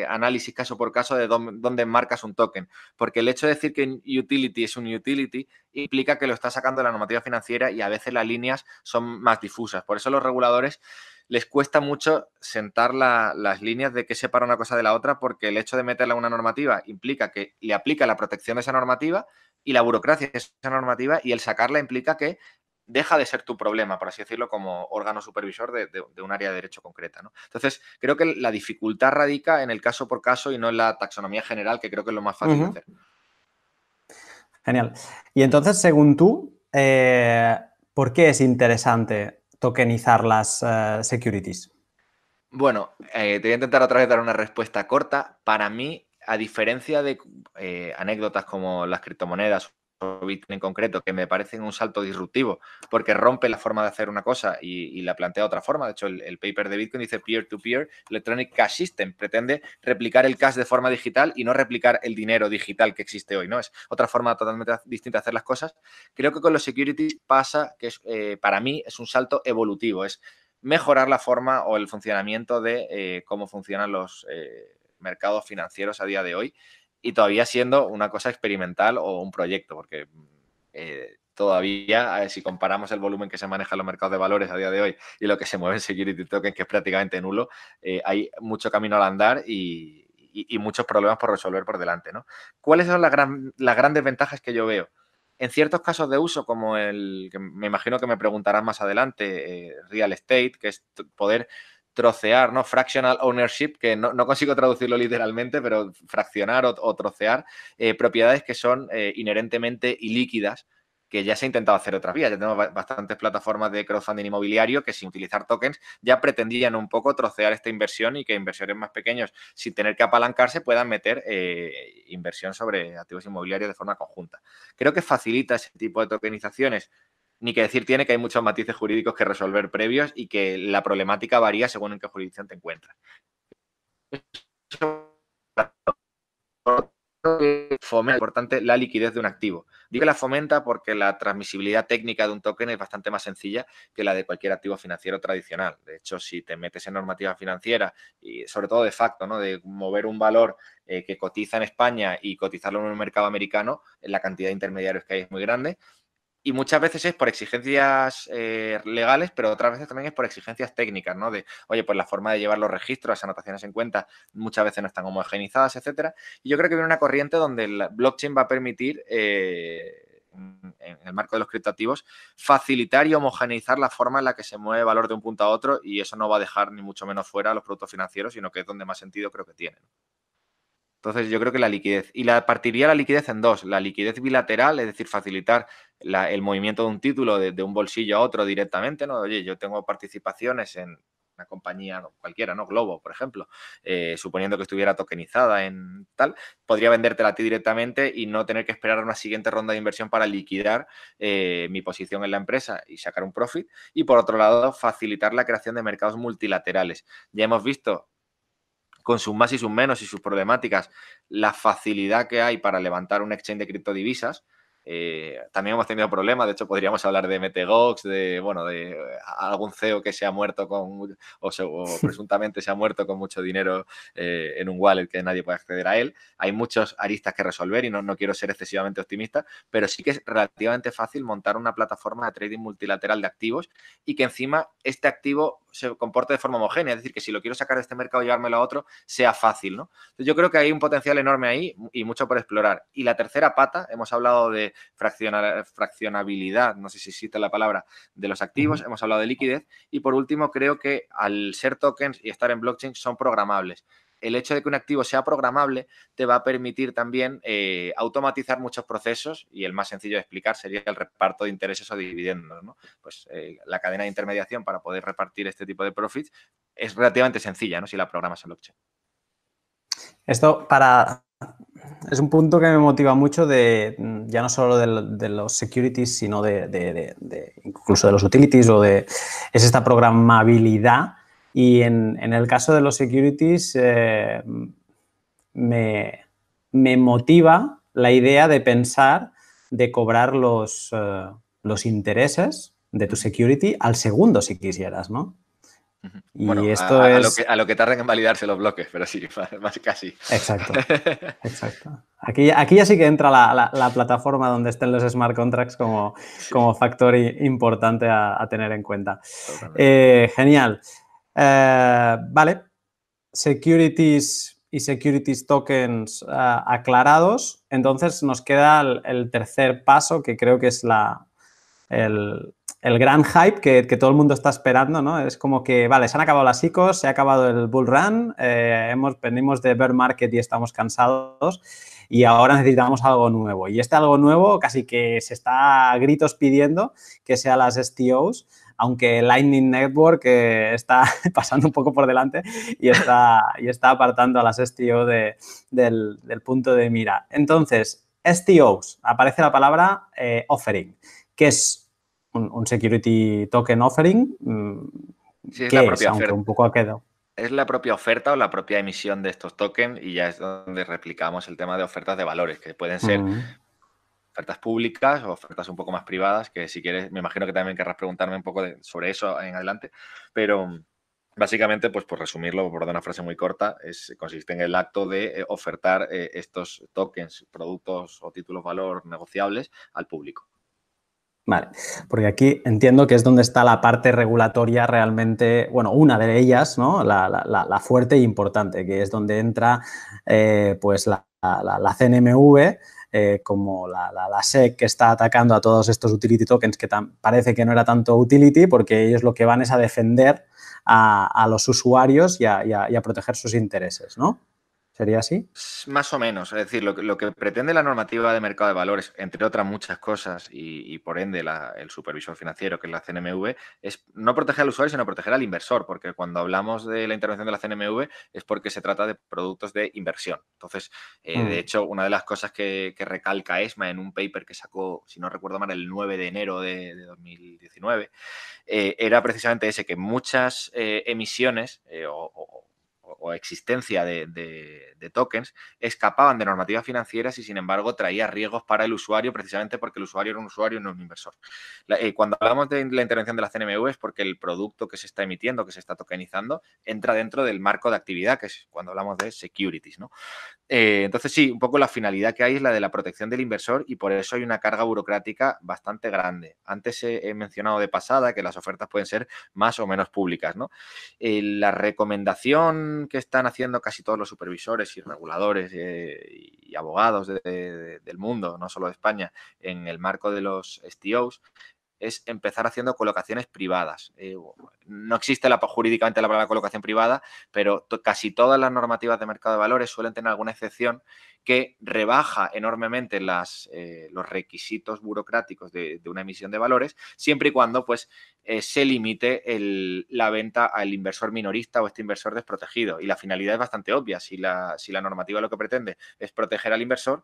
eh, análisis caso por caso de dónde, marcas un token. Porque el hecho de decir que utility es un utility implica que lo está sacando la normativa financiera y a veces las líneas son más difusas. Por eso los reguladores les cuesta mucho sentar las líneas de qué separa una cosa de la otra, porque el hecho de meterla a una normativa implica que le aplica la protección de esa normativa y la burocracia de esa normativa, y el sacarla implica que deja de ser tu problema, por así decirlo, como órgano supervisor de, un área de derecho concreta. ¿no? Entonces, creo que la dificultad radica en el caso por caso y no en la taxonomía general, que creo que es lo más fácil de hacer. Genial. Y entonces, según tú, eh, ¿por qué es interesante tokenizar las eh, securities? Bueno, eh, te voy a intentar otra vez dar una respuesta corta. Para mí, a diferencia de eh, anécdotas como las criptomonedas Bitcoin en concreto, que me parecen un salto disruptivo, porque rompe la forma de hacer una cosa y, la plantea otra forma. De hecho, el, paper de Bitcoin dice peer-to-peer Electronic Cash System, pretende replicar el cash de forma digital y no replicar el dinero digital que existe hoy, ¿no? Es otra forma totalmente distinta de hacer las cosas. Creo que con los securities pasa que eh, para mí es un salto evolutivo, es mejorar la forma o el funcionamiento de eh, cómo funcionan los eh, mercados financieros a día de hoy y todavía siendo una cosa experimental o un proyecto, porque eh, todavía, si comparamos el volumen que se maneja en los mercados de valores a día de hoy y lo que se mueve en security Token, que es prácticamente nulo, eh, hay mucho camino al andar y, muchos problemas por resolver por delante. ¿Cuáles son las, las grandes ventajas que yo veo? En ciertos casos de uso, como el que me imagino que me preguntarán más adelante, eh, real estate, que es poder trocear, ¿no? Fractional ownership, que no, consigo traducirlo literalmente, pero fraccionar o, trocear eh, propiedades que son eh, inherentemente ilíquidas, que ya se ha intentado hacer otras vías. Ya tenemos bastantes plataformas de crowdfunding inmobiliario que sin utilizar tokens ya pretendían un poco trocear esta inversión y que inversores más pequeños, sin tener que apalancarse, puedan meter eh, inversión sobre activos inmobiliarios de forma conjunta. Creo que facilita ese tipo de tokenizaciones ni que decir tiene que hay muchos matices jurídicos que resolver previos y que la problemática varía según en qué jurisdicción te encuentras. Fomenta, importante, la liquidez de un activo. Digo que la fomenta porque la transmisibilidad técnica de un token es bastante más sencilla que la de cualquier activo financiero tradicional. De hecho, si te metes en normativa financiera y sobre todo de facto, ¿no? de mover un valor eh, que cotiza en España y cotizarlo en un mercado americano, la cantidad de intermediarios que hay es muy grande y muchas veces es por exigencias eh, legales, pero otras veces también es por exigencias técnicas, ¿no? De, oye, pues la forma de llevar los registros, las anotaciones en cuenta, muchas veces no están homogeneizadas, etcétera. Y yo creo que viene una corriente donde el blockchain va a permitir, eh, en el marco de los criptoactivos, facilitar y homogeneizar la forma en la que se mueve valor de un punto a otro y eso no va a dejar ni mucho menos fuera los productos financieros, sino que es donde más sentido creo que tienen. Entonces yo creo que la liquidez, y la partiría la liquidez en dos, la liquidez bilateral, es decir, facilitar el movimiento de un título de, un bolsillo a otro directamente, ¿no? Oye, yo tengo participaciones en una compañía cualquiera, ¿no? Globo, por ejemplo, eh, suponiendo que estuviera tokenizada en tal, podría vendértela a ti directamente y no tener que esperar una siguiente ronda de inversión para liquidar eh, mi posición en la empresa y sacar un profit. Y por otro lado, facilitar la creación de mercados multilaterales. Ya hemos visto con sus más y sus menos y sus problemáticas, la facilidad que hay para levantar un exchange de criptodivisas. Eh, también hemos tenido problemas, de hecho podríamos hablar de MTGOX, de bueno, de eh, algún CEO que se ha muerto con o, presuntamente se ha muerto con mucho dinero eh, en un wallet que nadie puede acceder a él. Hay muchos aristas que resolver y no, no quiero ser excesivamente optimista, pero sí que es relativamente fácil montar una plataforma de trading multilateral de activos y que encima este activo se comporte de forma homogénea. Es decir, que si lo quiero sacar de este mercado y llevármelo a otro, sea fácil, ¿no? yo creo que hay un potencial enorme ahí y mucho por explorar. Y la tercera pata, hemos hablado de fraccionabilidad, no sé si existe la palabra, de los activos, hemos hablado de liquidez. Y por último, creo que al ser tokens y estar en blockchain son programables el hecho de que un activo sea programable te va a permitir también eh, automatizar muchos procesos y el más sencillo de explicar sería el reparto de intereses o dividendos. ¿no? Pues eh, la cadena de intermediación para poder repartir este tipo de profits es relativamente sencilla ¿no? si la programas en blockchain. Esto para... Es un punto que me motiva mucho de ya no solo de, los securities, sino de, de, incluso de los utilities o de... es esta programabilidad y en, el caso de los securities, eh, me, motiva la idea de pensar de cobrar los, eh, los intereses de tu security al segundo si quisieras, ¿no? Y esto a, lo que, a, lo que, tardan en validarse los bloques, pero sí, más, casi. Exacto, exacto. Aquí, aquí ya sí que entra la, plataforma donde estén los smart contracts como, como factor importante a, tener en cuenta. Eh, genial. Eh, vale, securities y securities tokens eh, aclarados. Entonces nos queda el, tercer paso que creo que es la, el, gran hype que, todo el mundo está esperando, ¿no? Es como que, vale, se han acabado las ICOs, se ha acabado el bull run, eh, hemos, venimos de bear market y estamos cansados y ahora necesitamos algo nuevo. Y este algo nuevo casi que se está a gritos pidiendo que sea las STOs, aunque Lightning Network está pasando un poco por delante y está, y está apartando a las STO del, punto de mira. Entonces, STOs, aparece la palabra eh, offering, que es un, security token offering. Mm, es, aunque un poco ha quedado es la propia oferta o la propia emisión de estos tokens y ya es donde replicamos el tema de ofertas de valores, que pueden ser ofertas públicas o ofertas un poco más privadas, que si quieres, me imagino que también querrás preguntarme un poco sobre eso en adelante, pero mm, básicamente, pues por resumirlo, por dar una frase muy corta, es, consiste en el acto de eh, ofertar eh, estos tokens, productos o títulos valor negociables al público. Vale, porque aquí entiendo que es donde está la parte regulatoria realmente, bueno, una de ellas, ¿no? La, fuerte e importante, que es donde entra eh, pues la, la CNMV, eh, como la, SEC que está atacando a todos estos utility tokens que parece que no era tanto utility, porque ellos lo que van es a defender a, los usuarios y a, proteger sus intereses, ¿no? ¿Sería así? Más o menos. Es decir, lo, que pretende la normativa de mercado de valores, entre otras muchas cosas, y, por ende el supervisor financiero, que es la CNMV, es no proteger al usuario, sino proteger al inversor, porque cuando hablamos de la intervención de la CNMV es porque se trata de productos de inversión. Entonces, eh, de mm. hecho, una de las cosas que, recalca ESMA en un paper que sacó, si no recuerdo mal, el 9 de enero de, 2019, eh, era precisamente ese, que muchas eh, emisiones o o existencia de, tokens escapaban de normativas financieras y sin embargo traía riesgos para el usuario precisamente porque el usuario era un usuario y no un inversor. Eh, cuando hablamos de la intervención de la CNMV es porque el producto que se está emitiendo, que se está tokenizando, entra dentro del marco de actividad, que es cuando hablamos de securities. ¿no? Eh, entonces sí, un poco la finalidad que hay es la de la protección del inversor y por eso hay una carga burocrática bastante grande. Antes he, mencionado de pasada que las ofertas pueden ser más o menos públicas. ¿no? Eh, la recomendación que están haciendo casi todos los supervisores y reguladores eh, y abogados del mundo, no solo de España, en el marco de los STOs, es empezar haciendo colocaciones privadas. Eh, no existe la, jurídicamente la palabra colocación privada, pero casi todas las normativas de mercado de valores suelen tener alguna excepción que rebaja enormemente las, eh, los requisitos burocráticos de, una emisión de valores, siempre y cuando pues, eh, se limite la venta al inversor minorista o este inversor desprotegido. Y la finalidad es bastante obvia. Si si la normativa lo que pretende es proteger al inversor,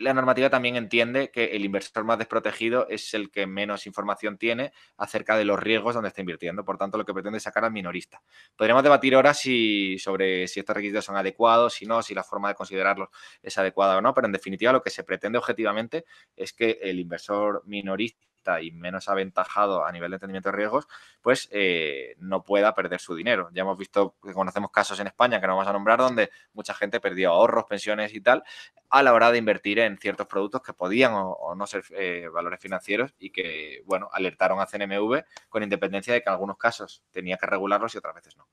la normativa también entiende que el inversor más desprotegido es el que menos información tiene acerca de los riesgos donde está invirtiendo. Por tanto, lo que pretende es sacar al minorista. Podríamos debatir ahora si, sobre si estos requisitos son adecuados, si no, si la forma de considerarlos es adecuada o no, pero en definitiva lo que se pretende objetivamente es que el inversor minorista y menos aventajado a nivel de entendimiento de riesgos, pues eh, no pueda perder su dinero. Ya hemos visto, que conocemos casos en España que no vamos a nombrar, donde mucha gente perdió ahorros, pensiones y tal, a la hora de invertir en ciertos productos que podían o, no ser eh, valores financieros y que, bueno, alertaron a CNMV con independencia de que en algunos casos tenía que regularlos y otras veces no.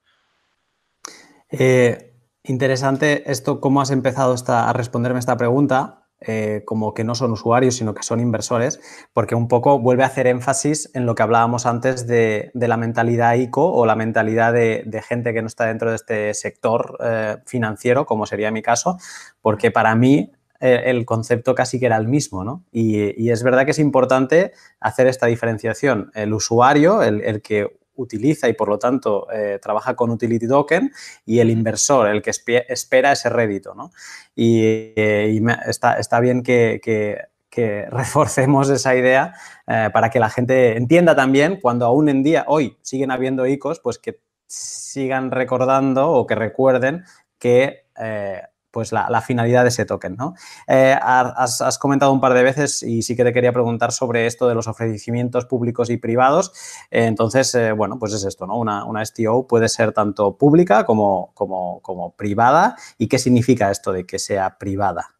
Eh, interesante esto, cómo has empezado a responderme esta pregunta, eh, como que no son usuarios, sino que son inversores, porque un poco vuelve a hacer énfasis en lo que hablábamos antes de, la mentalidad ICO o la mentalidad de, gente que no está dentro de este sector eh, financiero, como sería mi caso, porque para mí eh, el concepto casi que era el mismo, ¿no? Y, es verdad que es importante hacer esta diferenciación. El usuario, el, el que utiliza y por lo tanto eh, trabaja con utility token y el inversor, el que espera ese rédito. ¿no? Y, eh, está, está, bien que, reforcemos esa idea eh, para que la gente entienda también cuando aún en día, hoy, siguen habiendo ICOs, pues que sigan recordando o que recuerden que pues la, finalidad de ese token. ¿no? Eh, has, comentado un par de veces y sí que te quería preguntar sobre esto de los ofrecimientos públicos y privados. Eh, entonces, eh, bueno, pues es esto, ¿no? Una, una, STO puede ser tanto pública como, como, como privada. ¿Y qué significa esto de que sea privada?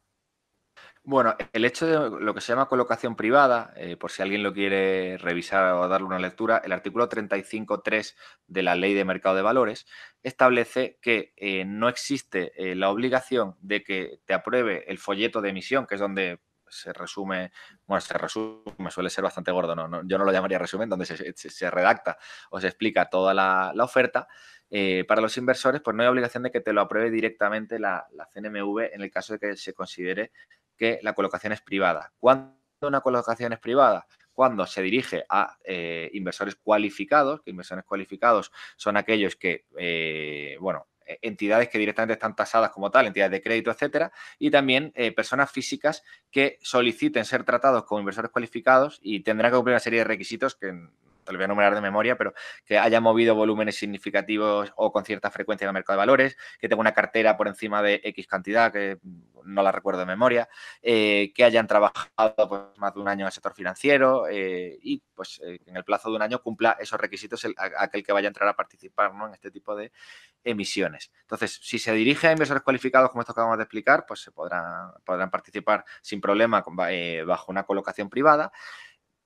Bueno, el hecho de lo que se llama colocación privada, por si alguien lo quiere revisar o darle una lectura, el artículo 35.3 de la Ley de Mercado de Valores establece que eh, no existe eh, la obligación de que te apruebe el folleto de emisión, que es donde se resume, bueno, se resume, suele ser bastante gordo, ¿no? yo no lo llamaría resumen, donde se, redacta o se explica toda la, oferta. Eh, para los inversores, pues no hay obligación de que te lo apruebe directamente la, la CNMV en el caso de que se considere que la colocación es privada. ¿Cuándo una colocación es privada? cuando se dirige a eh, inversores cualificados, que inversores cualificados son aquellos que, eh, bueno, e, entidades que directamente están tasadas como tal, entidades de crédito, etcétera, y también eh, personas físicas que soliciten ser tratados como inversores cualificados y tendrán que cumplir una serie de requisitos que te lo voy a enumerar de memoria, pero que haya movido volúmenes significativos o con cierta frecuencia en el mercado de valores, que tenga una cartera por encima de X cantidad, que no la recuerdo de memoria, eh, que hayan trabajado pues, más de un año en el sector financiero eh, y pues eh, en el plazo de un año cumpla esos requisitos aquel que vaya a entrar a participar ¿no? en este tipo de emisiones. Entonces, si se dirige a inversores cualificados como esto que acabamos de explicar, pues se podrán, participar sin problema bajo una colocación privada.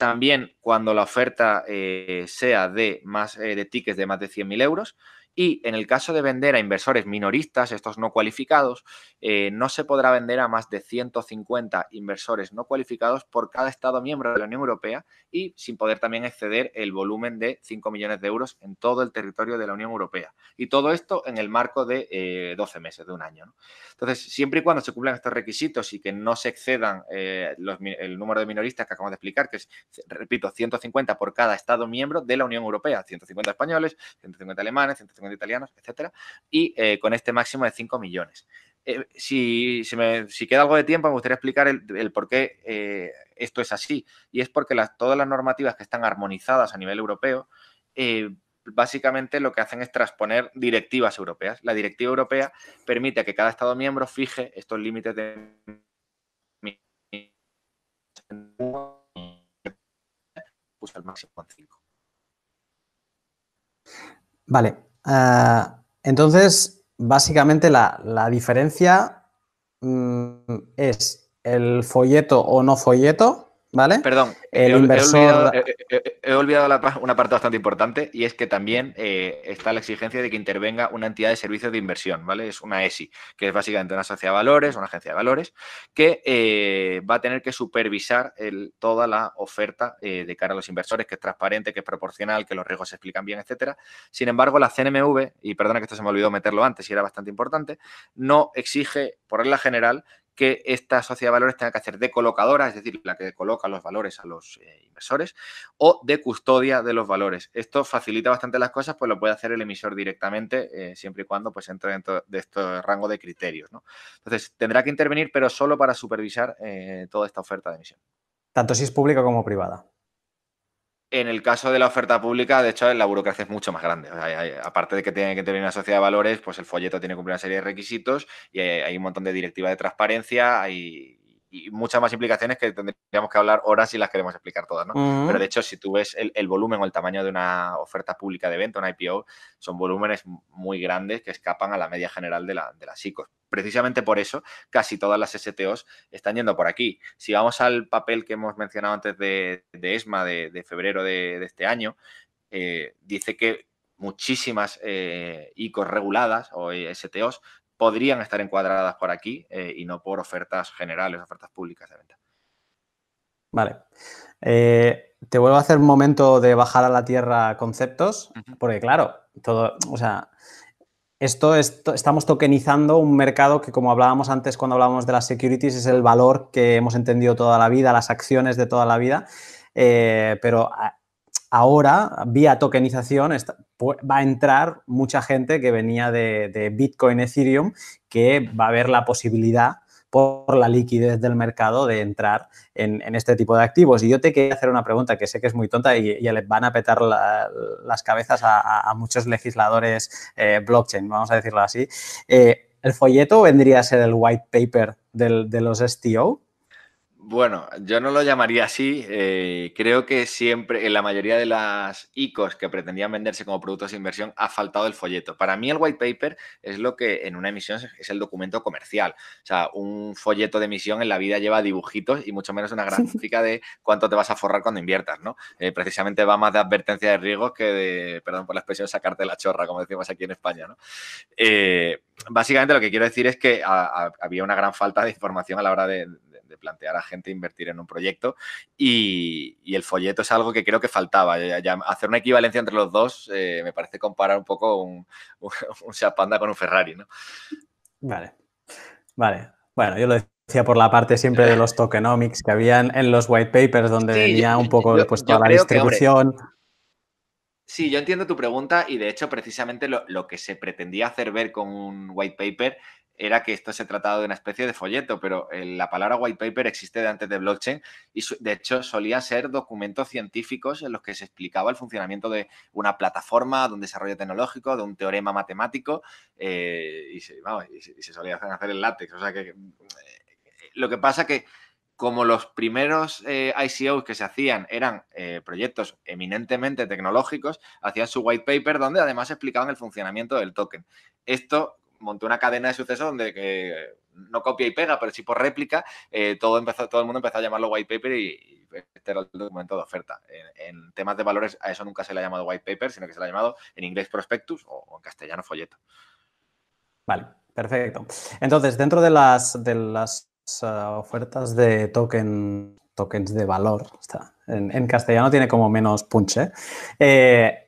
También cuando la oferta eh, sea de, más, eh, de tickets de más de 100.000 euros, y en el caso de vender a inversores minoristas, estos no cualificados, eh, no se podrá vender a más de 150 inversores no cualificados por cada Estado miembro de la Unión Europea y sin poder también exceder el volumen de 5 millones de euros en todo el territorio de la Unión Europea. Y todo esto en el marco de 12 eh, meses, de un año. Entonces, siempre y cuando se cumplan estos requisitos y que no se excedan eh, el número de minoristas que acabamos de explicar, que es, repito, 150 por cada Estado miembro de la Unión Europea, 150 españoles, 150 alemanes, 150 italianos, etcétera, y eh, con este máximo de 5 millones. Eh, si, queda algo de tiempo, me gustaría explicar el, por qué eh, esto es así. Y es porque las, todas las normativas que están armonizadas a nivel europeo, básicamente lo que hacen es transponer directivas europeas. La directiva europea permite que cada Estado miembro fije estos límites de... Pues, al máximo 5. Vale, Ah, entonces, básicamente la, la diferencia mm, es el folleto o no folleto Perdón, el he, inversor... he, olvidado, una parte bastante importante y es que también eh, está la exigencia de que intervenga una entidad de servicios de inversión, ¿vale? Es una ESI, que es básicamente una sociedad de valores, una agencia de valores, que eh, va a tener que supervisar el, toda la oferta eh, de cara a los inversores, que es transparente, que es proporcional, que los riesgos se explican bien, etcétera. Sin embargo, la CNMV, y perdona que esto se me olvidó meterlo antes y era bastante importante, no exige, por regla general, que esta sociedad de valores tenga que hacer de colocadora, es decir, la que coloca los valores a los eh, inversores, o de custodia de los valores. Esto facilita bastante las cosas, pues lo puede hacer el emisor directamente, eh, siempre y cuando pues entre dentro de este rango de criterios. ¿no? Entonces, tendrá que intervenir, pero solo para supervisar eh, toda esta oferta de emisión. Tanto si es pública como privada. En el caso de la oferta pública, de hecho, la burocracia es mucho más grande. aparte de que tiene que tener una sociedad de valores, pues el folleto tiene que cumplir una serie de requisitos y hay, un montón de directiva de transparencia, hay y muchas más implicaciones que tendríamos que hablar horas si las queremos explicar todas, ¿no? Pero de hecho, si tú ves el, volumen o el tamaño de una oferta pública de venta, una IPO, son volúmenes muy grandes que escapan a la media general de, las ICOs. Precisamente por eso, casi todas las STOs están yendo por aquí. Si vamos al papel que hemos mencionado antes de, ESMA de, febrero de, este año, eh, dice que muchísimas eh, ICOs reguladas o eh, STOs podrían estar encuadradas por aquí eh, y no por ofertas generales, ofertas públicas de venta. Vale. Eh, te vuelvo a hacer un momento de bajar a la tierra conceptos, porque claro, todo, o sea, esto estamos tokenizando un mercado que, como hablábamos antes cuando hablábamos de las securities, es el valor que hemos entendido toda la vida, las acciones de toda la vida, eh, pero ah, ahora, vía tokenización, pues, va a entrar mucha gente que venía de, Bitcoin, Ethereum, que va a ver la posibilidad por la liquidez del mercado de entrar en, este tipo de activos. Y yo te quería hacer una pregunta que sé que es muy tonta y, ya le van a petar las cabezas a, muchos legisladores eh, blockchain, vamos a decirlo así. Eh, ¿El folleto vendría a ser el white paper de los STO? Bueno, yo no lo llamaría así. Eh, creo que siempre, en la mayoría de las ICOs que pretendían venderse como productos de inversión, ha faltado el folleto. Para mí, el white paper es lo que en una emisión es el documento comercial. O sea, un folleto de emisión en la vida lleva dibujitos y mucho menos una gráfica de cuánto te vas a forrar cuando inviertas, ¿no? Eh, precisamente va más de advertencia de riesgos que de, perdón por la expresión, sacarte la chorra, como decimos aquí en España, eh, básicamente lo que quiero decir es que había una gran falta de información a la hora de de plantear a gente invertir en un proyecto. Y, el folleto es algo que creo que faltaba. hacer una equivalencia entre los dos eh, me parece comparar un poco un, un, Panda con un Ferrari, ¿no? Vale, vale. Bueno, yo lo decía por la parte siempre de los tokenomics que habían en los white papers donde veía un poco pues, la distribución. Sí, yo entiendo tu pregunta y de hecho precisamente lo, lo, que se pretendía hacer ver con un white paper era que esto se trataba de una especie de folleto, pero eh, la palabra white paper existe de antes de blockchain y de hecho solían ser documentos científicos en los que se explicaba el funcionamiento de una plataforma, de un desarrollo tecnológico, de un teorema matemático eh, y, se, solía hacer en látex. O sea que eh, lo que pasa que como los primeros ICOs que se hacían eran proyectos eminentemente tecnológicos, hacían su white paper donde además explicaban el funcionamiento del token. Esto montó una cadena de sucesos donde que eh, no copia y pega, pero sí por réplica, eh, todo, empezó, todo el mundo empezó a llamarlo white paper y, este era el documento de oferta. En, temas de valores a eso nunca se le ha llamado white paper, sino que se le ha llamado en inglés prospectus o, en castellano folleto. Vale, perfecto. Entonces, dentro de las, de las ah, ofertas de token, tokens de valor, está, en, castellano tiene como menos punche. ¿eh? eh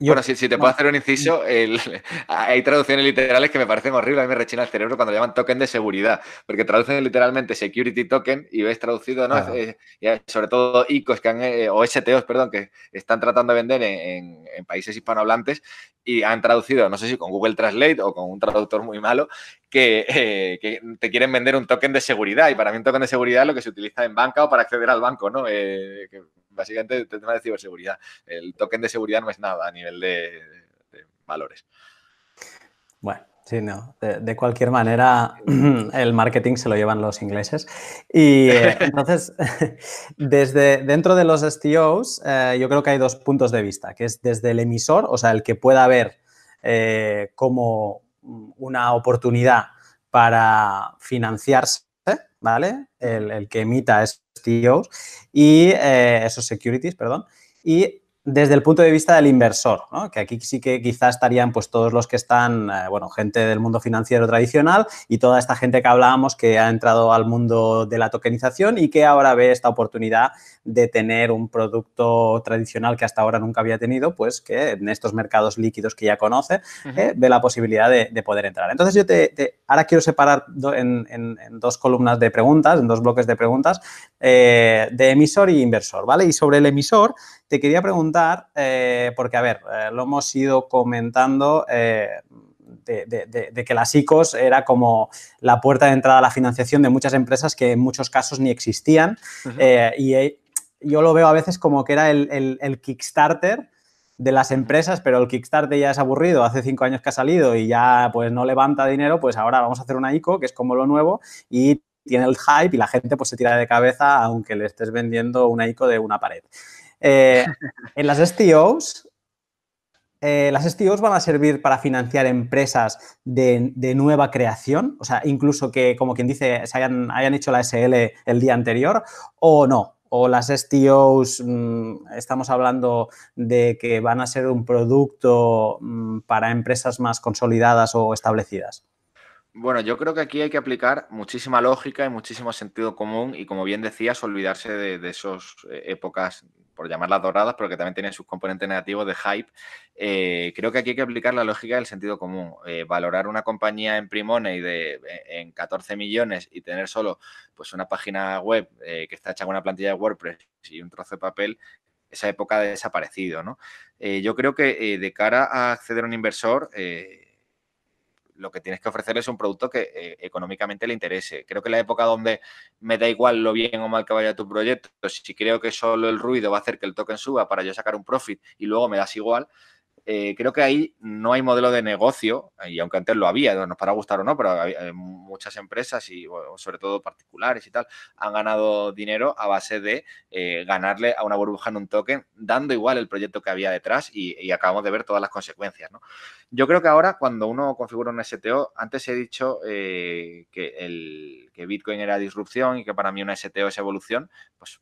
bueno, si, te puedo hacer un inciso, hay traducciones literales que me parecen horribles, a mí me rechina el cerebro cuando llaman token de seguridad, porque traducen literalmente security token y ves traducido, ¿no? Eh, sobre todo ICOs eh, o STOs, perdón, que están tratando de vender en, países hispanohablantes y han traducido, no sé si con Google Translate o con un traductor muy malo, eh, que, te quieren vender un token de seguridad y para mí un token de seguridad es lo que se utiliza en banca o para acceder al banco, ¿no? básicamente el tema de ciberseguridad. El token de seguridad no es nada a nivel de, valores. Bueno, Sí, no. De, cualquier manera, el marketing se lo llevan los ingleses. Y eh, entonces, desde dentro de los STOs, eh, yo creo que hay dos puntos de vista, que es desde el emisor, o sea, el que pueda ver eh, como una oportunidad para financiarse ¿vale? El, que emita esos TOs y eh, esos securities, perdón. Y desde el punto de vista del inversor, que aquí sí que quizás estarían pues todos los que están, eh, bueno, gente del mundo financiero tradicional y toda esta gente que hablábamos que ha entrado al mundo de la tokenización y que ahora ve esta oportunidad de tener un producto tradicional que hasta ahora nunca había tenido, pues que en estos mercados líquidos que ya conoce, eh, ve la posibilidad de, poder entrar. Entonces yo te, ahora quiero separar en, dos columnas de preguntas, en dos bloques de preguntas, eh, de emisor y inversor, ¿vale? Y sobre el emisor, te quería preguntar, eh, porque a ver, eh, lo hemos ido comentando. Eh, de, que las ICOs era como la puerta de entrada a la financiación de muchas empresas que en muchos casos ni existían. y yo lo veo a veces como que era el, el, Kickstarter de las empresas, pero el Kickstarter ya es aburrido, hace cinco años que ha salido y ya pues no levanta dinero, pues ahora vamos a hacer una ICO, que es como lo nuevo, y tiene el hype y la gente pues se tira de cabeza aunque le estés vendiendo una ICO de una pared. Eh, en las STOs, eh, las STOs van a servir para financiar empresas de, nueva creación, o sea, incluso que, como quien dice, se hayan, hecho la SL el día anterior o no. O las STOs, mm, estamos hablando de que van a ser un producto mm, para empresas más consolidadas o establecidas. Bueno, yo creo que aquí hay que aplicar muchísima lógica y muchísimo sentido común y, como bien decías, olvidarse de, de esas eh, épocas por llamarlas doradas, pero que también tienen sus componentes negativos de hype. Eh, creo que aquí hay que aplicar la lógica del sentido común. Eh, valorar una compañía en Primone de, e, en 14 millones y tener solo pues, una página web eh, que está hecha con una plantilla de WordPress y un trozo de papel, esa época ha desaparecido. ¿no? yo creo que de cara a acceder a un inversor lo que tienes que ofrecer es un producto que eh, económicamente le interese. Creo que la época donde me da igual lo bien o mal que vaya tu proyecto, si creo que solo el ruido va a hacer que el token suba para yo sacar un profit y luego me das igual, eh, creo que ahí no hay modelo de negocio, y aunque antes lo había, nos para gustar o no, pero eh, muchas empresas y sobre todo particulares y tal, han ganado dinero a base de eh, ganarle a una burbuja en un token, dando igual el proyecto que había detrás y, acabamos de ver todas las consecuencias. ¿no? Yo creo que ahora cuando uno configura un STO, antes he dicho que, el, que Bitcoin era disrupción y que para mí una STO es evolución, pues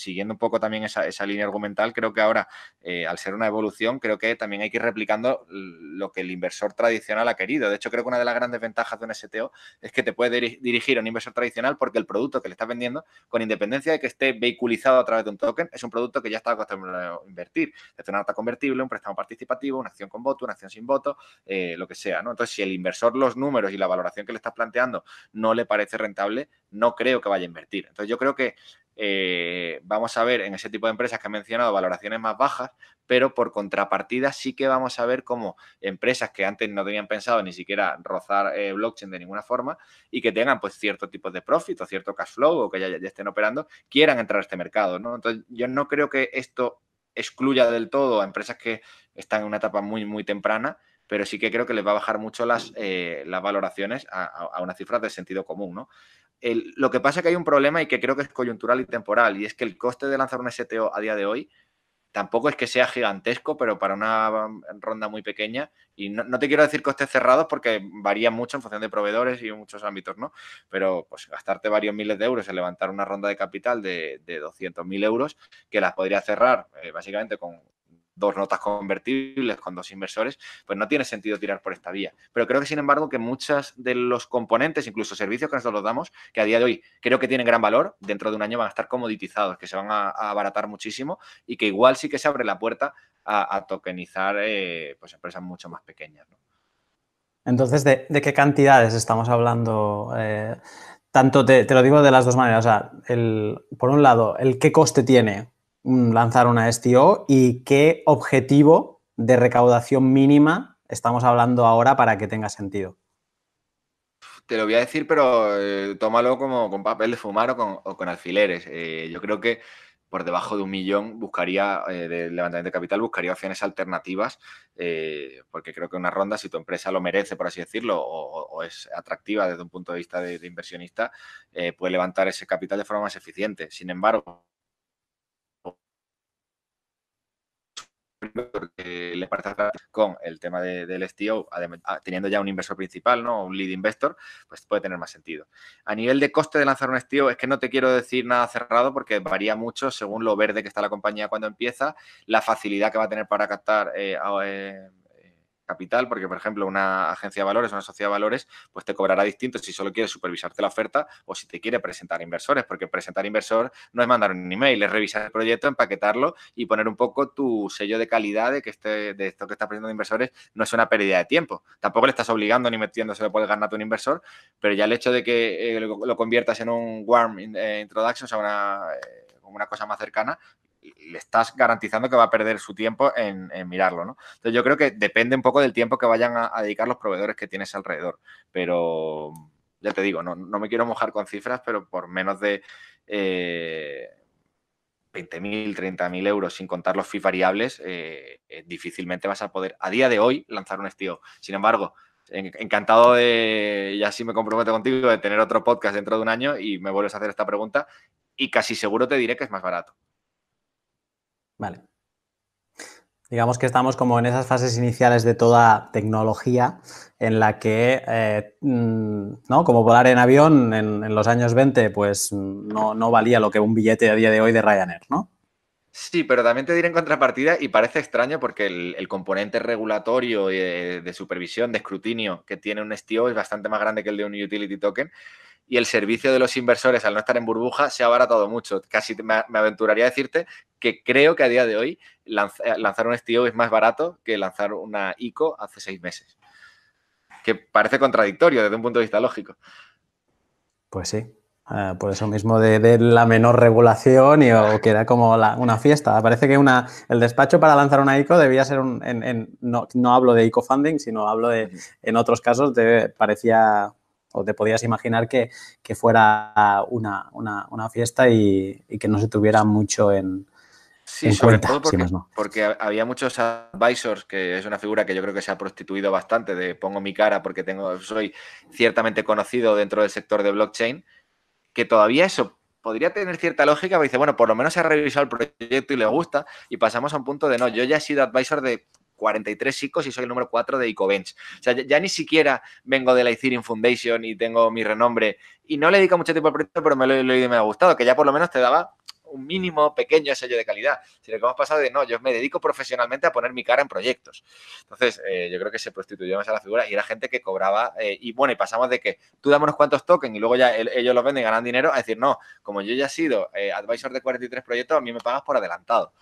siguiendo un poco también esa, línea argumental, creo que ahora, eh, al ser una evolución, creo que también hay que ir replicando lo que el inversor tradicional ha querido. De hecho, creo que una de las grandes ventajas de un STO es que te puede dirigir a un inversor tradicional porque el producto que le estás vendiendo, con independencia de que esté vehiculizado a través de un token, es un producto que ya está acostumbrado a invertir. es una nota convertible, un préstamo participativo, una acción con voto, una acción sin voto, eh, lo que sea. Entonces, si el inversor los números y la valoración que le estás planteando no le parece rentable, no creo que vaya a invertir. Entonces yo creo que eh, vamos a ver en ese tipo de empresas que he mencionado valoraciones más bajas, pero por contrapartida sí que vamos a ver como empresas que antes no tenían pensado ni siquiera rozar eh, blockchain de ninguna forma y que tengan pues cierto tipo de profit o cierto cash flow o que ya, estén operando, quieran entrar a este mercado, ¿no? Entonces yo no creo que esto excluya del todo a empresas que están en una etapa muy, muy temprana, pero sí que creo que les va a bajar mucho las, eh, valoraciones a, una cifra unas de sentido común, ¿no? lo que pasa es que hay un problema y que creo que es coyuntural y temporal, y es que el coste de lanzar un STO a día de hoy tampoco es que sea gigantesco, pero para una ronda muy pequeña, y no, te quiero decir costes cerrados porque varía mucho en función de proveedores y muchos ámbitos, ¿no? Pero pues gastarte varios miles de euros en levantar una ronda de capital de, de 200.000 euros, que las podría cerrar eh, básicamente con dos notas convertibles con dos inversores, pues no tiene sentido tirar por esta vía. Pero creo que, sin embargo, que muchas de los componentes, incluso servicios que nosotros los damos, que a día de hoy creo que tienen gran valor, dentro de un año van a estar comoditizados, que se van a, abaratar muchísimo y que igual sí que se abre la puerta a, tokenizar eh, pues empresas mucho más pequeñas. Entonces, ¿de, qué cantidades estamos hablando? Eh, tanto te, te, lo digo de las dos maneras. O sea, el, por un lado, el qué coste tiene Mm, lanzar una STO y qué objetivo de recaudación mínima estamos hablando ahora para que tenga sentido? Te lo voy a decir, pero eh, tómalo como con papel de fumar o con, alfileres. Eh, yo creo que por debajo de un millón buscaría, eh, de levantamiento de capital, buscaría opciones alternativas, porque creo que una ronda, si tu empresa lo merece, por así decirlo, o, es atractiva desde un punto de vista de, de inversionista, puede levantar ese capital de forma más eficiente. Sin embargo, porque le parece con el tema del STO, ah, teniendo ya un inversor principal, ¿no? Un lead investor, pues puede tener más sentido. A nivel de coste de lanzar un STO, es que no te quiero decir nada cerrado porque varía mucho según lo verde que está la compañía cuando empieza, la facilidad que va a tener para captar eh, eh capital, porque por ejemplo una agencia de valores, una sociedad de valores, pues te cobrará distinto si solo quieres supervisarte la oferta o si te quiere presentar inversores, porque presentar inversor no es mandar un email, es revisar el proyecto, empaquetarlo y poner un poco tu sello de calidad de que este, de esto que estás presentando inversores no es una pérdida de tiempo. Tampoco le estás obligando ni metiéndose por el garnato a un inversor, pero ya el hecho de que eh, lo, conviertas en un warm eh, introduction, o sea, una, eh, una cosa más cercana, le estás garantizando que va a perder su tiempo en, mirarlo, ¿no? Entonces yo creo que depende un poco del tiempo que vayan a, dedicar los proveedores que tienes alrededor, pero ya te digo, no, me quiero mojar con cifras, pero por menos de 20.000, eh, 30.000 euros, sin contar los fees variables, eh, eh, difícilmente vas a poder a día de hoy lanzar un estío. Sin embargo, encantado de, ya así me comprometo contigo, de tener otro podcast dentro de un año y me vuelves a hacer esta pregunta y casi seguro te diré que es más barato. Vale. Digamos que estamos como en esas fases iniciales de toda tecnología en la que, eh, mm, ¿no? Como volar en avión en, los años 20, pues mm, no, no valía lo que un billete a día de hoy de Ryanair, ¿no? Sí, pero también te diré en contrapartida y parece extraño porque el, componente regulatorio de, eh, de, supervisión, de escrutinio que tiene un STO es bastante más grande que el de un utility token y el servicio de los inversores al no estar en burbuja se ha abaratado mucho. Casi me, aventuraría a decirte que creo que a día de hoy eh, lanzar un STO es más barato que lanzar una ICO hace seis meses. Que parece contradictorio desde un punto de vista lógico. Pues sí, Ah, por eso mismo de, la menor regulación y que era como una fiesta. Parece que una, el despacho para lanzar una ICO debía ser un, no, hablo de ICO funding, sino hablo de, en otros casos, te parecía o te podías imaginar que, fuera una, fiesta y, que no se tuviera mucho en... Sí, sobre todo porque, había muchos advisors, que es una figura que yo creo que se ha prostituido bastante, de pongo mi cara porque tengo, soy ciertamente conocido dentro del sector de blockchain, que todavía eso podría tener cierta lógica, pero dice, bueno, por lo menos se ha revisado el proyecto y le gusta, y pasamos a un punto de no, yo ya he sido advisor de 43 chicos y soy el número 4 de EcoBench. O sea, ya, ni siquiera vengo de la Ethereum Foundation y tengo mi renombre y no le dedico mucho tiempo al proyecto, pero me lo, he me ha gustado, que ya por lo menos te daba un mínimo pequeño sello de calidad, sino que hemos pasado de no, yo me dedico profesionalmente a poner mi cara en proyectos. Entonces, eh, yo creo que se prostituyó más a la figura y era gente que cobraba. Eh, y bueno, y pasamos de que tú damos unos cuantos tokens y luego ya ellos los venden y ganan dinero a decir, no, como yo ya he sido eh, advisor de 43 proyectos, a mí me pagas por adelantado.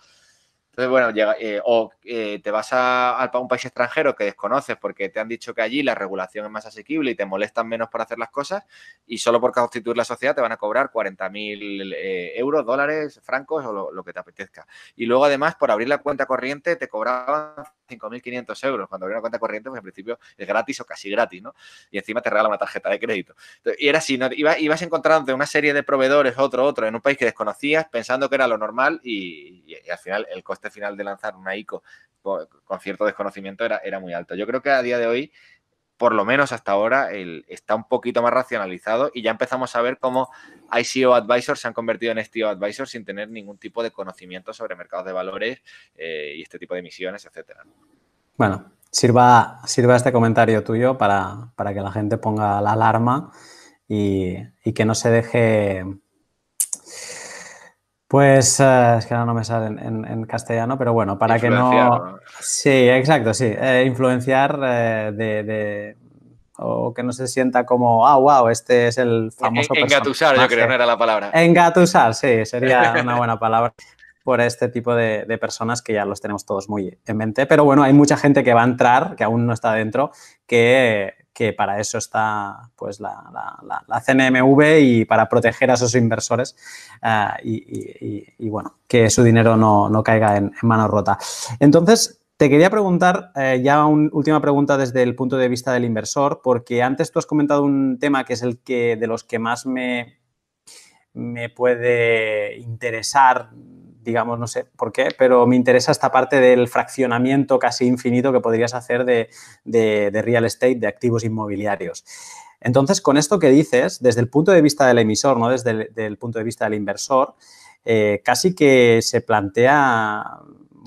Entonces, bueno, llega, eh, o eh, te vas a, un país extranjero que desconoces porque te han dicho que allí la regulación es más asequible y te molestan menos para hacer las cosas y solo por constituir la sociedad te van a cobrar 40.000 mil eh, euros, dólares, francos o lo, que te apetezca. Y luego, además, por abrir la cuenta corriente te cobraban 5.500 euros, cuando abrí una cuenta corriente, pues en principio es gratis o casi gratis, ¿no? Y encima te regala una tarjeta de crédito. y era así, ¿no? ibas encontrando una serie de proveedores, otro, otro, en un país que desconocías, pensando que era lo normal y, al final el coste final de lanzar una ICO con cierto desconocimiento era, era muy alto. Yo creo que a día de hoy por lo menos hasta ahora, el, está un poquito más racionalizado y ya empezamos a ver cómo ICO e Advisors se han convertido en STO Advisors sin tener ningún tipo de conocimiento sobre mercados de valores eh, y este tipo de misiones, etcétera. Bueno, sirva, sirva este comentario tuyo para, que la gente ponga la alarma y, que no se deje pues eh, es que ahora no me sale en, castellano, pero bueno, para que no... Sí, exacto, sí. Eh, influenciar de, o que no se sienta como, ah, wow, este es el famoso. engatusar, yo creo, no era la palabra. Engatusar, sí, sería una buena palabra por este tipo de, personas que ya los tenemos todos muy en mente. Pero bueno, hay mucha gente que va a entrar, que aún no está dentro, que, que para eso está pues la, la, CNMV y para proteger a esos inversores eh, y, bueno, que su dinero no, caiga en, mano rota. Entonces, te quería preguntar eh, ya una última pregunta desde el punto de vista del inversor, porque antes tú has comentado un tema que es el que de los que más me, me puede interesar, digamos, no sé por qué, pero me interesa esta parte del fraccionamiento casi infinito que podrías hacer de, real estate, de activos inmobiliarios. Entonces, con esto que dices, desde el punto de vista del emisor, no desde el, punto de vista del inversor, eh, casi que se plantea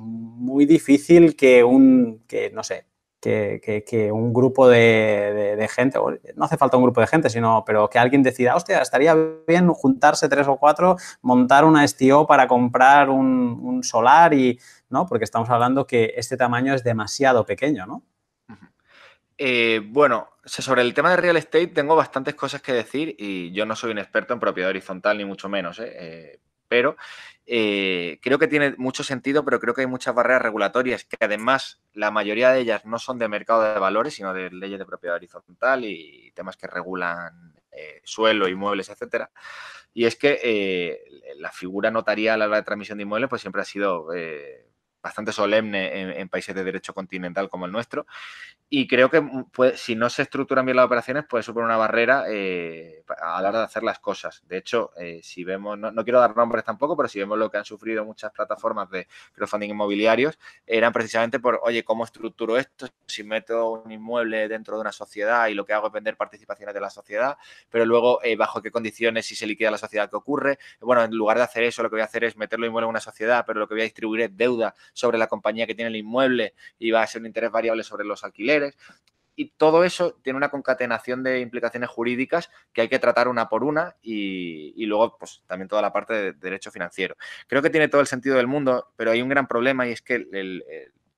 muy difícil que un, que no sé, que, un grupo de, gente, no hace falta un grupo de gente, sino, pero que alguien decida, hostia, estaría bien juntarse tres o cuatro, montar una STO para comprar un, solar y, ¿no? Porque estamos hablando que este tamaño es demasiado pequeño, ¿no? Eh, bueno, sobre el tema de real estate tengo bastantes cosas que decir y yo no soy un experto en propiedad horizontal ni mucho menos, ¿eh? eh pero eh, creo que tiene mucho sentido, pero creo que hay muchas barreras regulatorias que además la mayoría de ellas no son de mercado de valores, sino de leyes de propiedad horizontal y temas que regulan eh, suelo, inmuebles, etcétera. Y es que eh, la figura notarial a la hora de transmisión de inmuebles pues siempre ha sido bastante solemne en, países de derecho continental como el nuestro. Y creo que mm, si no se estructuran bien las operaciones puede suponer una barrera eh, a la hora de hacer las cosas. De hecho, eh, si vemos, no, quiero dar nombres tampoco, pero si vemos lo que han sufrido muchas plataformas de crowdfunding inmobiliarios, eran precisamente por, oye, ¿cómo estructuro esto? Si meto un inmueble dentro de una sociedad y lo que hago es vender participaciones de la sociedad, pero luego, eh, ¿bajo qué condiciones? Si se liquida la sociedad, ¿qué ocurre? Bueno, en lugar de hacer eso, lo que voy a hacer es meterlo el inmueble en una sociedad, pero lo que voy a distribuir es deuda sobre la compañía que tiene el inmueble y va a ser un interés variable sobre los alquileres. Y todo eso tiene una concatenación de implicaciones jurídicas que hay que tratar una por una y, luego pues, también toda la parte de derecho financiero. Creo que tiene todo el sentido del mundo, pero hay un gran problema y es que el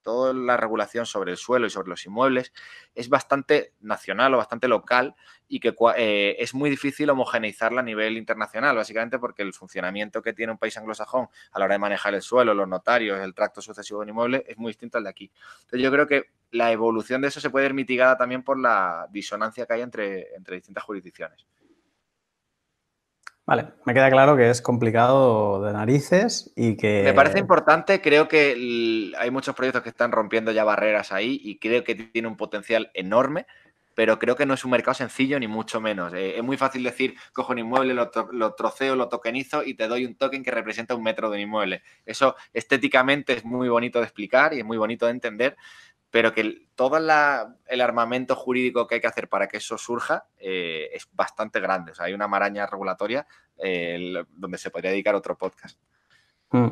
toda la regulación sobre el suelo y sobre los inmuebles es bastante nacional o bastante local y que eh, es muy difícil homogeneizarla a nivel internacional, básicamente porque el funcionamiento que tiene un país anglosajón a la hora de manejar el suelo, los notarios, el tracto sucesivo de un inmueble es muy distinto al de aquí. Entonces yo creo que la evolución de eso se puede ver mitigada también por la disonancia que hay entre, entre distintas jurisdicciones. Vale, me queda claro que es complicado de narices y que... Me parece importante, creo que hay muchos proyectos que están rompiendo ya barreras ahí y creo que tiene un potencial enorme, pero creo que no es un mercado sencillo ni mucho menos. Eh, es muy fácil decir, cojo un inmueble, lo, troceo, lo tokenizo y te doy un token que representa un metro de un inmueble. Eso estéticamente es muy bonito de explicar y es muy bonito de entender, pero que todo el armamento jurídico que hay que hacer para que eso surja eh, es bastante grande. O sea, hay una maraña regulatoria eh, donde se podría dedicar otro podcast. Hmm.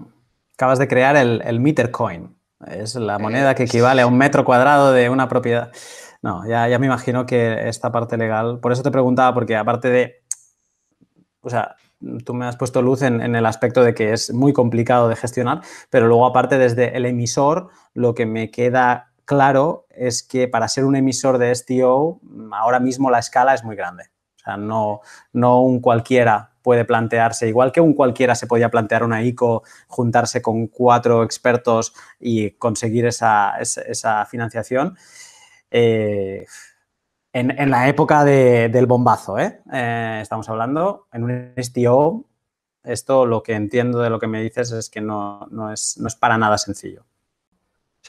Acabas de crear el, meter coin. Es la eh, moneda que equivale a un metro cuadrado de una propiedad. No, ya, ya me imagino que esta parte legal. Por eso te preguntaba, porque aparte de. O sea, tú me has puesto luz en, el aspecto de que es muy complicado de gestionar, pero luego aparte desde el emisor, lo que me queda claro es que para ser un emisor de STO, ahora mismo la escala es muy grande. O sea, no, no un cualquiera puede plantearse, igual que un cualquiera se podía plantear una ICO, juntarse con cuatro expertos y conseguir esa, financiación. Eh, en, la época del bombazo, ¿eh? Eh, estamos hablando, en un STO, esto lo que entiendo de lo que me dices es que no, es, no es para nada sencillo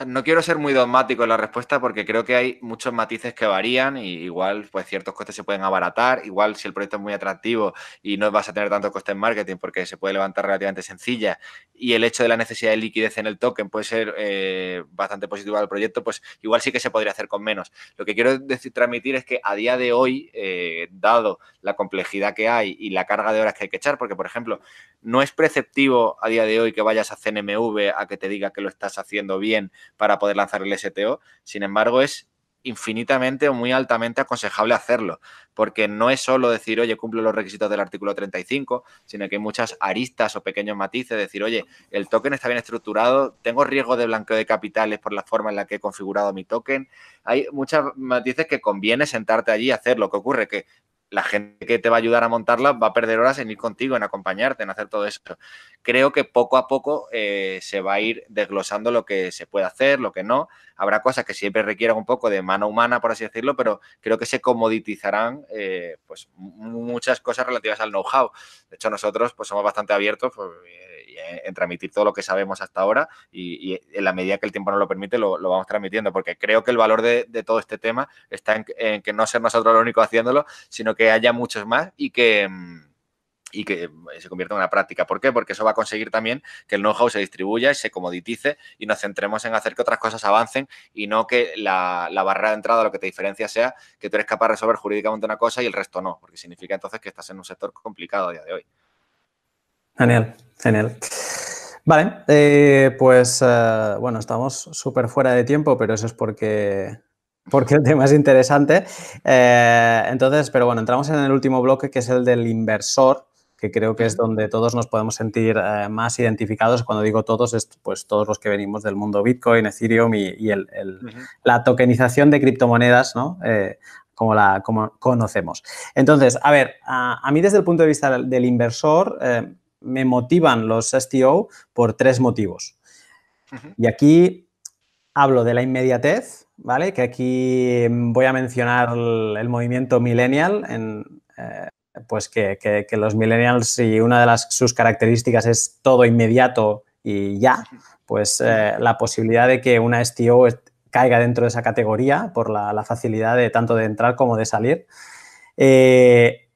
no quiero ser muy dogmático en la respuesta porque creo que hay muchos matices que varían y igual pues ciertos costes se pueden abaratar, igual si el proyecto es muy atractivo y no vas a tener tanto coste en marketing porque se puede levantar relativamente sencilla y el hecho de la necesidad de liquidez en el token puede ser eh, bastante positivo al proyecto, pues igual sí que se podría hacer con menos. Lo que quiero decir, transmitir es que a día de hoy, eh, dado la complejidad que hay y la carga de horas que hay que echar, porque por ejemplo, no es preceptivo a día de hoy que vayas a CNMV a que te diga que lo estás haciendo bien para poder lanzar el STO. Sin embargo, es infinitamente o muy altamente aconsejable hacerlo, porque no es solo decir, oye, cumplo los requisitos del artículo 35, sino que hay muchas aristas o pequeños matices, decir, oye, el token está bien estructurado, tengo riesgo de blanqueo de capitales por la forma en la que he configurado mi token. Hay muchas matices que conviene sentarte allí y hacerlo. ¿Qué ocurre? Que la gente que te va a ayudar a montarla va a perder horas en ir contigo, en acompañarte, en hacer todo eso. Creo que poco a poco eh, se va a ir desglosando lo que se puede hacer, lo que no. Habrá cosas que siempre requieran un poco de mano humana, por así decirlo, pero creo que se comoditizarán eh, pues, muchas cosas relativas al know-how. De hecho, nosotros pues, somos bastante abiertos. Pues, eh, en transmitir todo lo que sabemos hasta ahora y, en la medida que el tiempo nos lo permite lo, vamos transmitiendo, porque creo que el valor de, todo este tema está en, que no ser nosotros los únicos haciéndolo, sino que haya muchos más y que mm, y que eh, se convierta en una práctica. ¿Por qué? Porque eso va a conseguir también que el know-how se distribuya y se comoditice y nos centremos en hacer que otras cosas avancen y no que la, la, barrera de entrada, lo que te diferencia sea que tú eres capaz de resolver jurídicamente una cosa y el resto no, porque significa entonces que estás en un sector complicado a día de hoy. Genial, genial. Vale, eh, pues eh, bueno, estamos súper fuera de tiempo, pero eso es porque, porque el tema es interesante. Eh, entonces, pero bueno, entramos en el último bloque que es el del inversor, que creo que es donde todos nos podemos sentir más identificados. Cuando digo todos, es pues todos los que venimos del mundo Bitcoin, Ethereum y, la tokenización de criptomonedas, ¿no? como la como conocemos. Entonces, a ver, a, mí desde el punto de vista del inversor, me motivan los STO por tres motivos. Y aquí hablo de la inmediatez, ¿vale? Que aquí voy a mencionar el, movimiento millennial, en, eh, pues que, los millennials y una de las, sus características es todo inmediato y ya, pues eh, la posibilidad de que una STO caiga dentro de esa categoría por la, facilidad de tanto de entrar como de salir. Eh,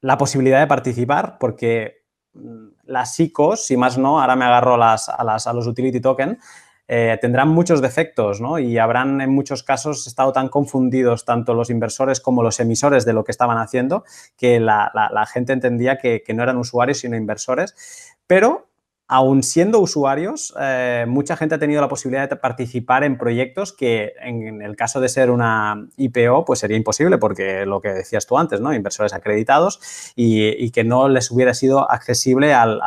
la posibilidad de participar, porque mm, las ICOs, si más no, ahora me agarro las, a, a los utility token, eh, tendrán muchos defectos ¿no? y habrán en muchos casos estado tan confundidos tanto los inversores como los emisores de lo que estaban haciendo que la, gente entendía que, que, no eran usuarios sino inversores. Pero Aún siendo usuarios, eh, mucha gente ha tenido la posibilidad de participar en proyectos que en, el caso de ser una IPO, pues sería imposible porque lo que decías tú antes, ¿no? Inversores acreditados y, que no les hubiera sido accesible al,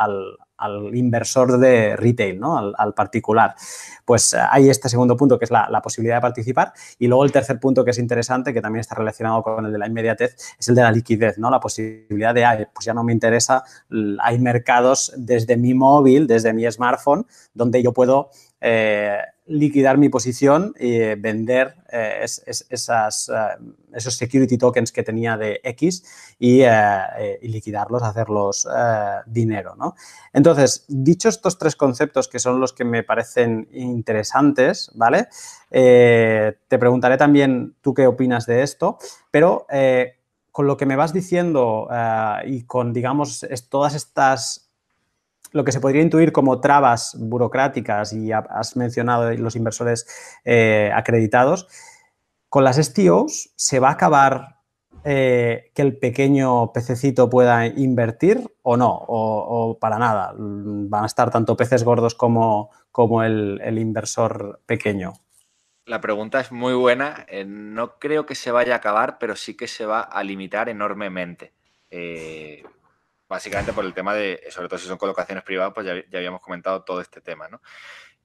al inversor de retail, ¿no? al, particular. Pues eh, hay este segundo punto que es la, posibilidad de participar y luego el tercer punto que es interesante, que también está relacionado con el de la inmediatez, es el de la liquidez, ¿no? la posibilidad de, pues ya no me interesa, hay mercados desde mi móvil, desde mi smartphone, donde yo puedo... Eh, liquidar mi posición y vender eh, esas, eh, esos security tokens que tenía de X y, eh, liquidarlos, hacerlos dinero. ¿no? Entonces, dicho estos tres conceptos que son los que me parecen interesantes, ¿vale? te preguntaré también tú qué opinas de esto, pero con lo que me vas diciendo y con, digamos, todas estas lo que se podría intuir como trabas burocráticas y has mencionado los inversores eh, acreditados, con las STOs se va a acabar eh, que el pequeño pececito pueda invertir o no, o, para nada. Van a estar tanto peces gordos como, como el, inversor pequeño. La pregunta es muy buena. Eh, no creo que se vaya a acabar, pero sí que se va a limitar enormemente básicamente por el tema de, sobre todo si son colocaciones privadas, pues ya, habíamos comentado todo este tema. ¿no?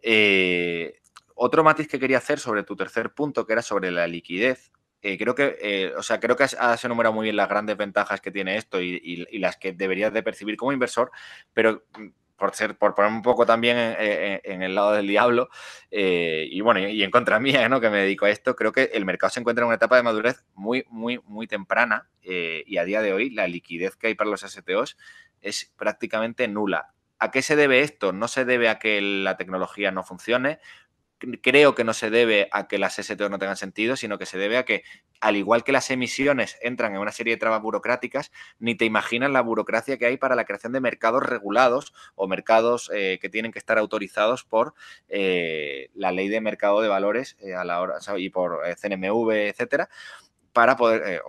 Eh, otro matiz que quería hacer sobre tu tercer punto, que era sobre la liquidez. Eh, creo que, eh, o sea, creo que has, enumerado muy bien las grandes ventajas que tiene esto y, las que deberías de percibir como inversor, pero mm, por, ser, por ponerme un poco también en, el lado del diablo, eh, y bueno, y, en contra mía, ¿no? Que me dedico a esto, creo que el mercado se encuentra en una etapa de madurez muy, muy, muy temprana, eh, y a día de hoy la liquidez que hay para los STOs es prácticamente nula. ¿A qué se debe esto? No se debe a que la tecnología no funcione, creo que no se debe a que las STO no tengan sentido, sino que se debe a que al igual que las emisiones entran en una serie de trabas burocráticas, ni te imaginas la burocracia que hay para la creación de mercados regulados o mercados eh, que tienen que estar autorizados por eh, la ley de mercado de valores eh, a la hora, y por CNMV, etcétera, para poder,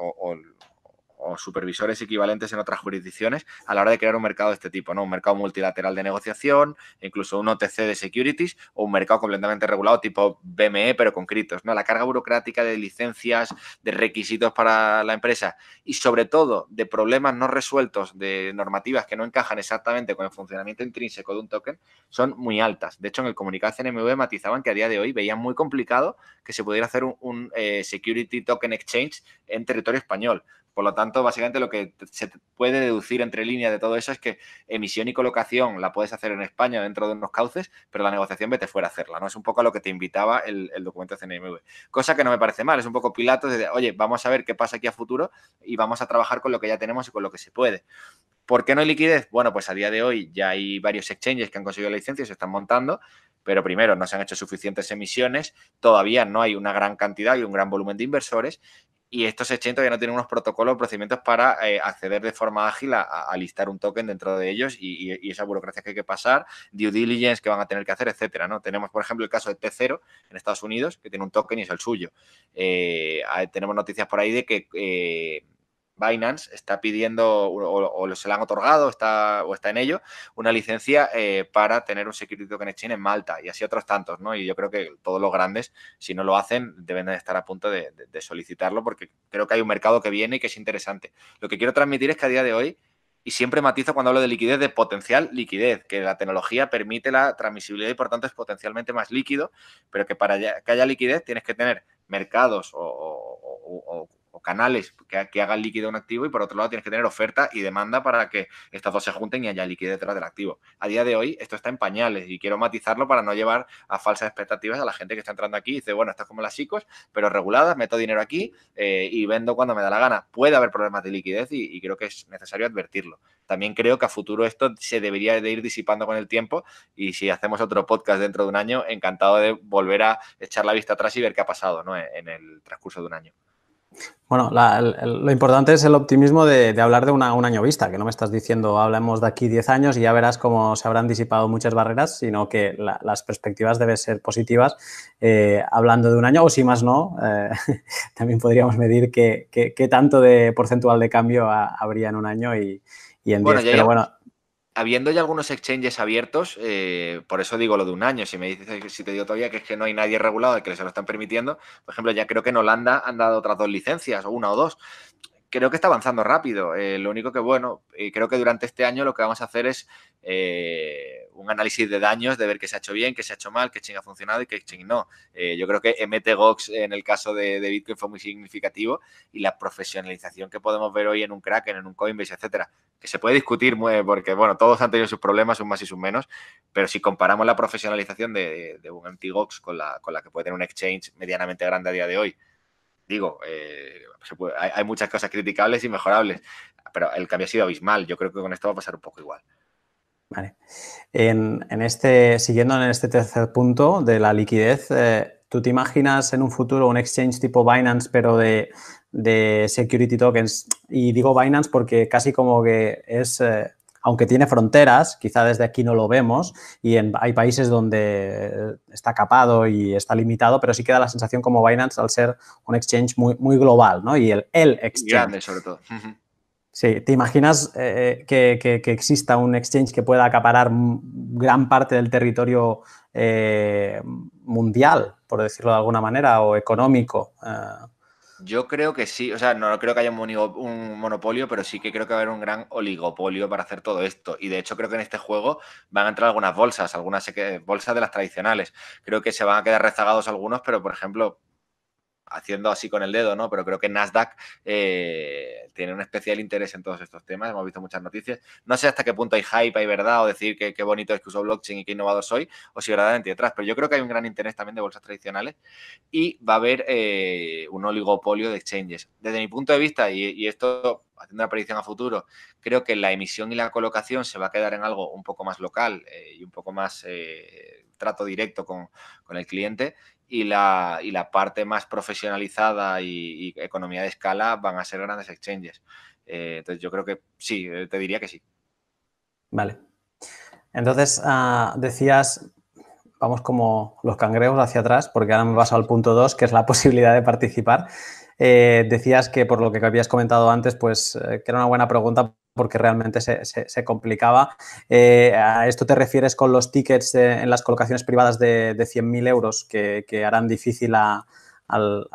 o supervisores equivalentes en otras jurisdicciones a la hora de crear un mercado de este tipo, ¿no? Un mercado multilateral de negociación, incluso un OTC de securities o un mercado completamente regulado tipo BME, pero con criptos, ¿no? La carga burocrática de licencias, de requisitos para la empresa y sobre todo de problemas no resueltos, de normativas que no encajan exactamente con el funcionamiento intrínseco de un token, son muy altas. De hecho, en el comunicado CNMV matizaban que a día de hoy veían muy complicado que se pudiera hacer un, eh, security token exchange en territorio español por lo tanto, básicamente lo que se puede deducir entre líneas de todo eso es que emisión y colocación la puedes hacer en España dentro de unos cauces, pero la negociación vete fuera a hacerla, ¿no? Es un poco a lo que te invitaba el, documento de CNMV. Cosa que no me parece mal, es un poco pilato de, oye, vamos a ver qué pasa aquí a futuro y vamos a trabajar con lo que ya tenemos y con lo que se puede. ¿Por qué no hay liquidez? Bueno, pues a día de hoy ya hay varios exchanges que han conseguido la licencia y se están montando, pero primero no se han hecho suficientes emisiones, todavía no hay una gran cantidad y un gran volumen de inversores y estos 80 ya no tienen unos protocolos, procedimientos para eh, acceder de forma ágil a, listar un token dentro de ellos y, esa burocracia que hay que pasar, due diligence que van a tener que hacer, etcétera. ¿no? Tenemos, por ejemplo, el caso de T0 en Estados Unidos, que tiene un token y es el suyo. Eh, tenemos noticias por ahí de que eh, Binance está pidiendo o, se le han otorgado está, o está en ello una licencia eh, para tener un Security Token Exchange en Malta y así otros tantos, ¿no? Y yo creo que todos los grandes, si no lo hacen, deben estar a punto de, solicitarlo porque creo que hay un mercado que viene y que es interesante. Lo que quiero transmitir es que a día de hoy y siempre matizo cuando hablo de liquidez de potencial liquidez, que la tecnología permite la transmisibilidad y por tanto es potencialmente más líquido, pero que para que haya liquidez tienes que tener mercados o o canales que, hagan líquido un activo y por otro lado tienes que tener oferta y demanda para que estas dos se junten y haya liquidez detrás del activo. A día de hoy esto está en pañales y quiero matizarlo para no llevar a falsas expectativas a la gente que está entrando aquí y dice, bueno, esto es como las chicos pero reguladas, meto dinero aquí eh, y vendo cuando me da la gana. Puede haber problemas de liquidez y, creo que es necesario advertirlo. También creo que a futuro esto se debería de ir disipando con el tiempo y si hacemos otro podcast dentro de un año, encantado de volver a echar la vista atrás y ver qué ha pasado en el transcurso de un año. Bueno, lo importante es el optimismo de, hablar de una, un año vista, que no me estás diciendo hablemos de aquí 10 años y ya verás cómo se habrán disipado muchas barreras, sino que las perspectivas deben ser positivas eh, hablando de un año, o si más no, eh, también podríamos medir qué, tanto de porcentual de cambio habría en un año y, en 10. Pero bueno, habiendo ya algunos exchanges abiertos, eh, por eso digo lo de un año, si me dices, eh, si te digo todavía que es que no hay nadie regulado que se lo están permitiendo, por ejemplo, ya creo que en Holanda han dado otras dos licencias, o una o dos creo que está avanzando rápido. Eh, lo único que, bueno, eh, creo que durante este año lo que vamos a hacer es eh, un análisis de daños, de ver qué se ha hecho bien, qué se ha hecho mal, qué ching ha funcionado y qué ching no. yo creo que MTGOX en el caso de, Bitcoin fue muy significativo y la profesionalización que podemos ver hoy en un Kraken, en un Coinbase, etcétera, que se puede discutir muy, porque, bueno, todos han tenido sus problemas, sus más y sus menos, pero si comparamos la profesionalización de, un MTGOX con con la que puede tener un exchange medianamente grande a día de hoy, digo, eh, hay, muchas cosas criticables y mejorables, pero el cambio ha sido abismal. Yo creo que con esto va a pasar un poco igual. Vale. En, este, siguiendo en este tercer punto de la liquidez, eh, ¿tú te imaginas en un futuro un exchange tipo Binance, pero de, security tokens? Y digo Binance porque casi como que es eh, aunque tiene fronteras, quizá desde aquí no lo vemos, y hay países donde está capado y está limitado, pero sí queda la sensación como Binance al ser un exchange muy, global, ¿no? Y el, exchange. Grande, sobre todo. Sí, ¿te imaginas eh, que, exista un exchange que pueda acaparar gran parte del territorio eh, mundial, por decirlo de alguna manera, o económico? Eh? Yo creo que sí, o sea, no creo que haya un, monopolio, pero sí que creo que va a haber un gran oligopolio para hacer todo esto. Y de hecho creo que en este juego van a entrar algunas bolsas, algunas eh, bolsas de las tradicionales. Creo que se van a quedar rezagados algunos, pero por ejemplo, haciendo así con el dedo, ¿no? Pero creo que Nasdaq eh, tiene un especial interés en todos estos temas. Hemos visto muchas noticias. No sé hasta qué punto hay hype, hay verdad, o decir que qué bonito es que uso blockchain y qué innovador soy, o si verdaderamente detrás. Pero yo creo que hay un gran interés también de bolsas tradicionales y va a haber eh, un oligopolio de exchanges. Desde mi punto de vista, y, esto haciendo una predicción a futuro, creo que la emisión y la colocación se va a quedar en algo un poco más local eh, y un poco más trato directo con, el cliente y la, y la parte más profesionalizada y, economía de escala van a ser grandes exchanges. Eh, entonces yo creo que sí, eh, te diría que sí. Vale. Entonces ah, decías, vamos como los cangrejos hacia atrás, porque ahora me vas al punto 2, que es la posibilidad de participar. Eh, decías que por lo que habías comentado antes, pues que era una buena pregunta porque realmente se, se, complicaba. Eh, ¿A esto te refieres con los tickets en las colocaciones privadas de, de 100.000 euros que, harán difícil al,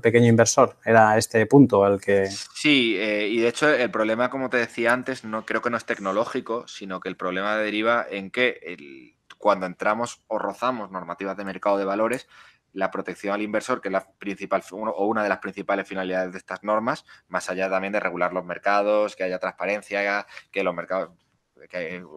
pequeño inversor? ¿Era este punto el que...? Sí, eh, y de hecho el problema, como te decía antes, no creo que no es tecnológico, sino que el problema deriva en que cuando entramos o rozamos normativas de mercado de valores, la protección al inversor, que es la principal o una de las principales finalidades de estas normas, más allá también de regular los mercados, que haya transparencia, que los mercados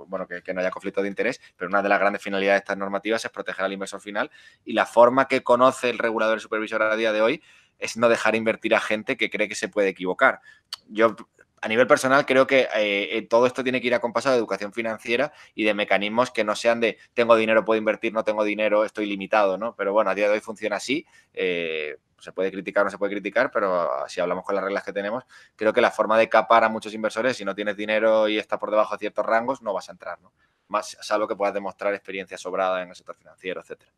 bueno, que, no haya conflicto de interés, pero una de las grandes finalidades de estas normativas es proteger al inversor final y la forma que conoce el regulador y el supervisor a día de hoy es no dejar invertir a gente que cree que se puede equivocar. Yo a nivel personal creo que eh, eh, todo esto tiene que ir acompasado de educación financiera y de mecanismos que no sean de tengo dinero, puedo invertir, no tengo dinero, estoy limitado, ¿no? Pero bueno, a día de hoy funciona así. Eh, se puede criticar o no se puede criticar, pero si hablamos con las reglas que tenemos, creo que la forma de capar a muchos inversores, si no tienes dinero y estás por debajo de ciertos rangos, no vas a entrar, ¿no? Más salvo que puedas demostrar experiencia sobrada en el sector financiero, etcétera.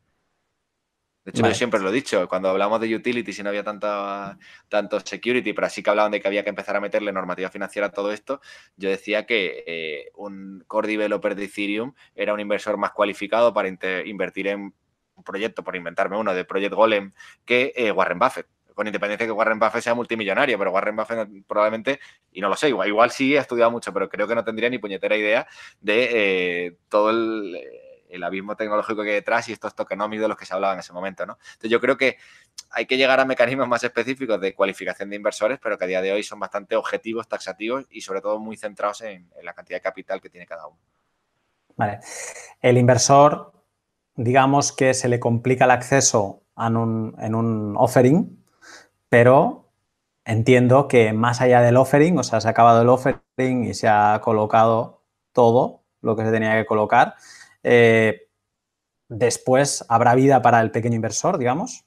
De hecho, yo siempre lo he dicho, cuando hablamos de utility y no había tanto, tanto security, pero así que hablaban de que había que empezar a meterle normativa financiera a todo esto, yo decía que eh, un core developer de Ethereum era un inversor más cualificado para invertir en un proyecto, por inventarme uno, de Project Golem, que eh, Warren Buffett con independencia de que Warren Buffett sea multimillonario, pero Warren Buffett probablemente, y no lo sé, igual, igual sí ha estudiado mucho, pero creo que no tendría ni puñetera idea de eh, todo el el abismo tecnológico que hay detrás y estos tokenomics de los que se hablaba en ese momento, ¿no? Entonces yo creo que hay que llegar a mecanismos más específicos de cualificación de inversores, pero que a día de hoy son bastante objetivos, taxativos y sobre todo muy centrados en, la cantidad de capital que tiene cada uno. Vale. El inversor, digamos que se le complica el acceso en un, en un offering, pero entiendo que más allá del offering, o sea, se ha acabado el offering y se ha colocado todo lo que se tenía que colocar, eh, después habrá vida para el pequeño inversor, digamos.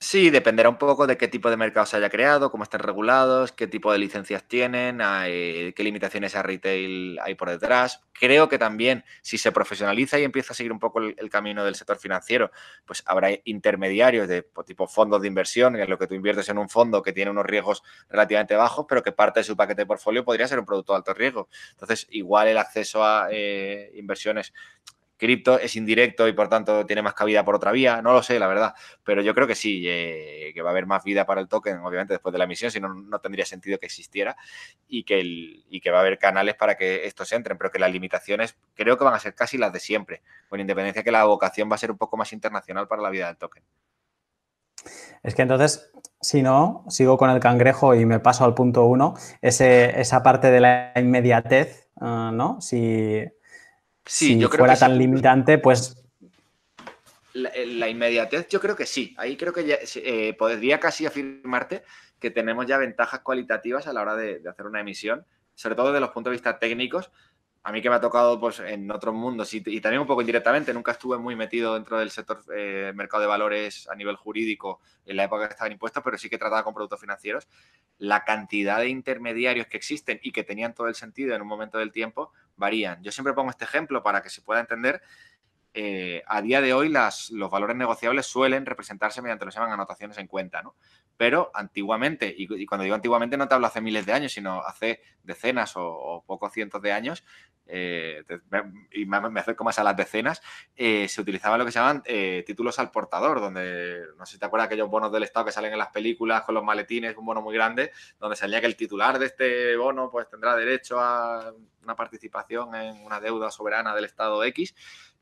Sí, dependerá un poco de qué tipo de mercado se haya creado, cómo estén regulados, qué tipo de licencias tienen, qué limitaciones a retail hay por detrás. Creo que también si se profesionaliza y empieza a seguir un poco el, camino del sector financiero, pues habrá intermediarios de pues, tipo fondos de inversión, en lo que tú inviertes en un fondo que tiene unos riesgos relativamente bajos, pero que parte de su paquete de portfolio podría ser un producto de alto riesgo. Entonces, igual el acceso a eh, inversiones cripto es indirecto y por tanto tiene más cabida por otra vía. No lo sé, la verdad, pero yo creo que sí, eh, que va a haber más vida para el token, obviamente, después de la emisión, si no, no tendría sentido que existiera y que, que va a haber canales para que estos entren, pero que las limitaciones creo que van a ser casi las de siempre, con independencia que la vocación va a ser un poco más internacional para la vida del token. Es que entonces, si no, sigo con el cangrejo y me paso al punto uno, esa parte de la inmediatez, ah, ¿no? Si si yo fuera tan limitante, pues... Eh, la, inmediatez, yo creo que sí. Ahí creo que ya, eh, podría casi afirmarte que tenemos ya ventajas cualitativas a la hora de, de hacer una emisión, sobre todo desde los puntos de vista técnicos, a mí que me ha tocado pues, en otros mundos y, también un poco indirectamente, nunca estuve muy metido dentro del sector eh, mercado de valores a nivel jurídico en la época que estaban impuestos, pero sí que trataba con productos financieros. La cantidad de intermediarios que existen y que tenían todo el sentido en un momento del tiempo varían. Yo siempre pongo este ejemplo para que se pueda entender. Eh, a día de hoy las, los valores negociables suelen representarse mediante lo que se llaman anotaciones en cuenta. ¿no? pero antiguamente, y, cuando digo antiguamente no te hablo hace miles de años, sino hace decenas o, pocos cientos de años, eh, y me, me, acerco más a las decenas, eh, se utilizaban lo que se llaman eh, títulos al portador, donde, no sé si te acuerdas, aquellos bonos del Estado que salen en las películas con los maletines, un bono muy grande, donde salía que el titular de este bono pues tendrá derecho a una participación en una deuda soberana del Estado X,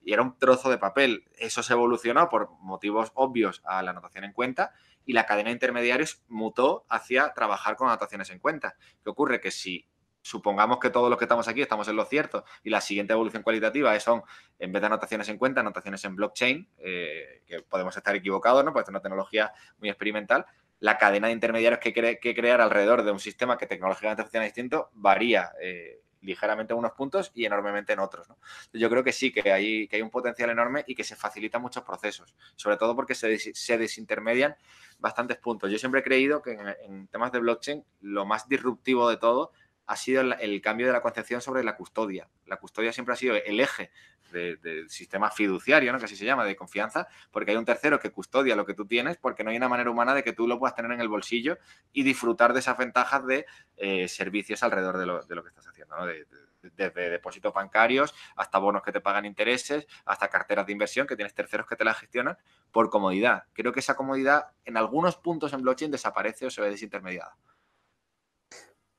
y era un trozo de papel. Eso se evolucionó por motivos obvios a la anotación en cuenta, y la cadena de intermediarios mutó hacia trabajar con anotaciones en cuenta. ¿Qué ocurre? Que si supongamos que todos los que estamos aquí estamos en lo cierto y la siguiente evolución cualitativa es son, en vez de anotaciones en cuenta, anotaciones en blockchain, eh, que podemos estar equivocados, ¿no? Pues es una tecnología muy experimental. La cadena de intermediarios que, hay que crear alrededor de un sistema que tecnológicamente funciona distinto varía. Eh, ligeramente en unos puntos y enormemente en otros. Yo creo que sí, que hay, que hay un potencial enorme y que se facilitan muchos procesos, sobre todo porque se, desintermedian bastantes puntos. Yo siempre he creído que en, temas de blockchain lo más disruptivo de todo ha sido el, el cambio de la concepción sobre la custodia. La custodia siempre ha sido el eje de, sistema fiduciario, ¿no? que así se llama, de confianza, porque hay un tercero que custodia lo que tú tienes, porque no hay una manera humana de que tú lo puedas tener en el bolsillo y disfrutar de esas ventajas de eh, servicios alrededor de lo, que estás haciendo, ¿no? desde depósitos bancarios hasta bonos que te pagan intereses, hasta carteras de inversión que tienes terceros que te las gestionan por comodidad. Creo que esa comodidad en algunos puntos en blockchain desaparece o se ve desintermediada.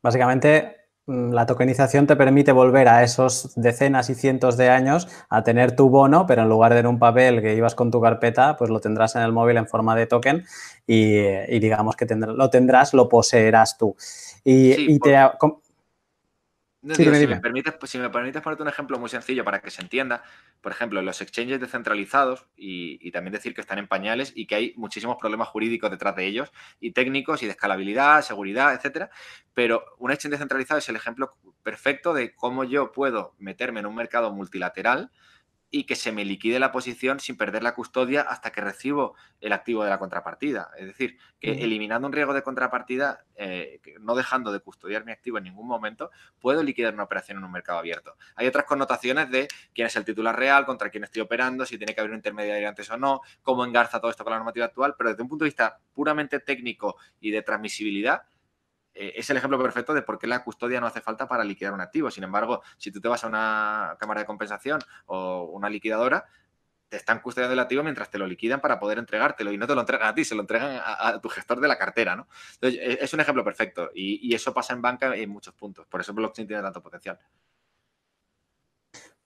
Básicamente, Mm, la tokenización te permite volver a esos decenas y cientos de años a tener tu bono, pero en lugar de en un papel que ibas con tu carpeta, pues lo tendrás en el móvil en forma de token y, eh, digamos que lo tendrás, lo poseerás tú. Y, te, pues, si, me permites, si me ponerte un ejemplo muy sencillo para que se entienda, por ejemplo, los exchanges descentralizados y, también decir que están en pañales y que hay muchísimos problemas jurídicos detrás de ellos y técnicos y de escalabilidad, seguridad, etcétera. Pero un exchange descentralizado es el ejemplo perfecto de cómo yo puedo meterme en un mercado multilateral y que se me liquide la posición sin perder la custodia hasta que recibo el activo de la contrapartida. Es decir, que eliminando un riesgo de contrapartida, eh, no dejando de custodiar mi activo en ningún momento, puedo liquidar una operación en un mercado abierto. Hay otras connotaciones de quién es el titular real, contra quién estoy operando, si tiene que haber un intermediario antes o no, cómo engarza todo esto con la normativa actual, pero desde un punto de vista puramente técnico y de transmisibilidad, eh, es el ejemplo perfecto de por qué la custodia no hace falta para liquidar un activo. Sin embargo, si tú te vas a una cámara de compensación o una liquidadora, te están custodiando el activo mientras te lo liquidan para poder entregártelo y no te lo entregan a ti, se lo entregan a, tu gestor de la cartera, ¿no? E, es un ejemplo perfecto y, eso pasa en banca en muchos puntos. Por eso blockchain tiene tanto potencial.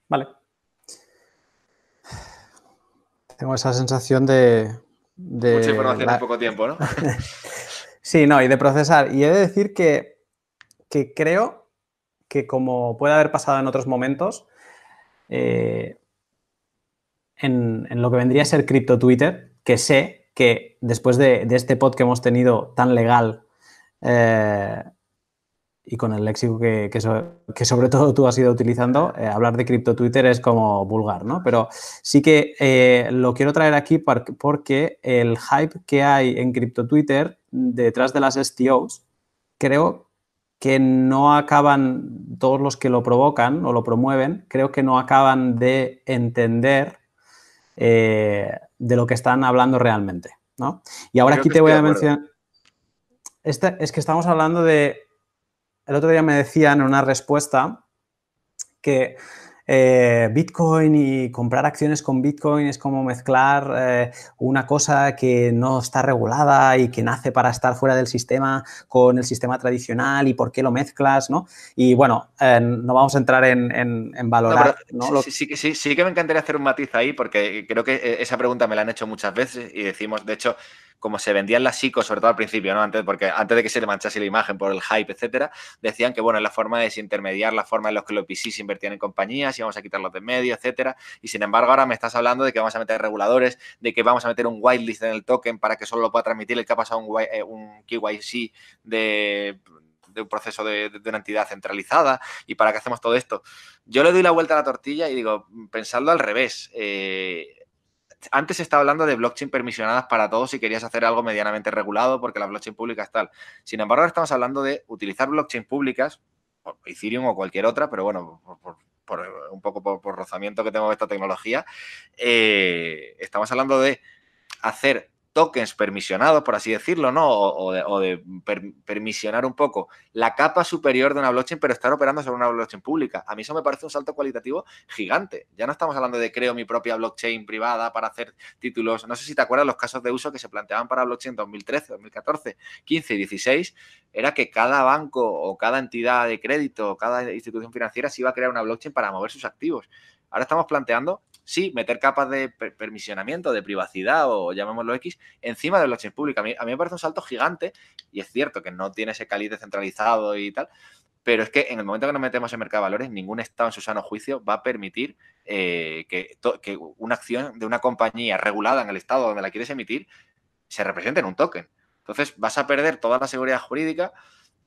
Vale. Tengo esa sensación de... Mucha información en poco tiempo, ¿no? Sí, no, y de procesar. Y he de decir que, creo que como puede haber pasado en otros momentos, eh, en, lo que vendría a ser cripto Twitter, que sé que después de, de, este pod que hemos tenido tan legal, eh, y con el léxico que, que, sobre todo tú has ido utilizando, eh, hablar de cripto Twitter es como vulgar, ¿no? Pero sí que eh, lo quiero traer aquí porque el hype que hay en cripto Twitter detrás de las STOs, creo que no acaban, todos los que lo provocan o lo promueven, creo que no acaban de entender eh, de lo que están hablando realmente, ¿no? Y ahora aquí te voy a mencionar... es que estamos hablando de el otro día me decían en una respuesta que eh, Bitcoin y comprar acciones con Bitcoin es como mezclar eh, una cosa que no está regulada y que nace para estar fuera del sistema con el sistema tradicional y por qué lo mezclas, ¿no? Y bueno, eh, no vamos a entrar en, valorar. No, Sí, sí, sí, sí, que me encantaría hacer un matiz ahí porque creo que esa pregunta me la han hecho muchas veces y decimos, de hecho, como se vendían las ICOs, sobre todo al principio, ¿no? Antes, porque antes de que se le manchase la imagen por el hype, etcétera, decían que, bueno, la forma de desintermediar, la forma en la que los PCs invertían en compañías si vamos a quitarlos de medio, etcétera. Y sin embargo, ahora me estás hablando de que vamos a meter reguladores, de que vamos a meter un whitelist en el token para que solo lo pueda transmitir el que ha pasado un, eh, KYC de, un proceso de, una entidad centralizada y para qué hacemos todo esto. Yo le doy la vuelta a la tortilla y digo, pensando al revés. Eh, antes se estaba hablando de blockchain permisionadas para todos si querías hacer algo medianamente regulado porque la blockchain pública es tal. Sin embargo, ahora estamos hablando de utilizar blockchain públicas, Ethereum o cualquier otra, pero bueno, por por, un poco por, rozamiento que tengo de esta tecnología, eh, estamos hablando de hacer tokens permisionados, por así decirlo, ¿no? O, de, permisionar un poco la capa superior de una blockchain, pero estar operando sobre una blockchain pública. A mí eso me parece un salto cualitativo gigante. Ya no estamos hablando de creo mi propia blockchain privada para hacer títulos. No sé si te acuerdas los casos de uso que se planteaban para blockchain 2013, 2014, 15 y 16. Era que cada banco o cada entidad de crédito o cada institución financiera se iba a crear una blockchain para mover sus activos. Ahora estamos planteando sí, meter capas de permisionamiento, de privacidad o llamémoslo X, encima de blockchain pública. A mí, a mí me parece un salto gigante y es cierto que no tiene ese calibre centralizado y tal, pero es que en el momento que nos metemos en mercado de valores, ningún Estado en su sano juicio va a permitir eh, que, que, una acción de una compañía regulada en el Estado donde la quieres emitir se represente en un token. Entonces vas a perder toda la seguridad jurídica,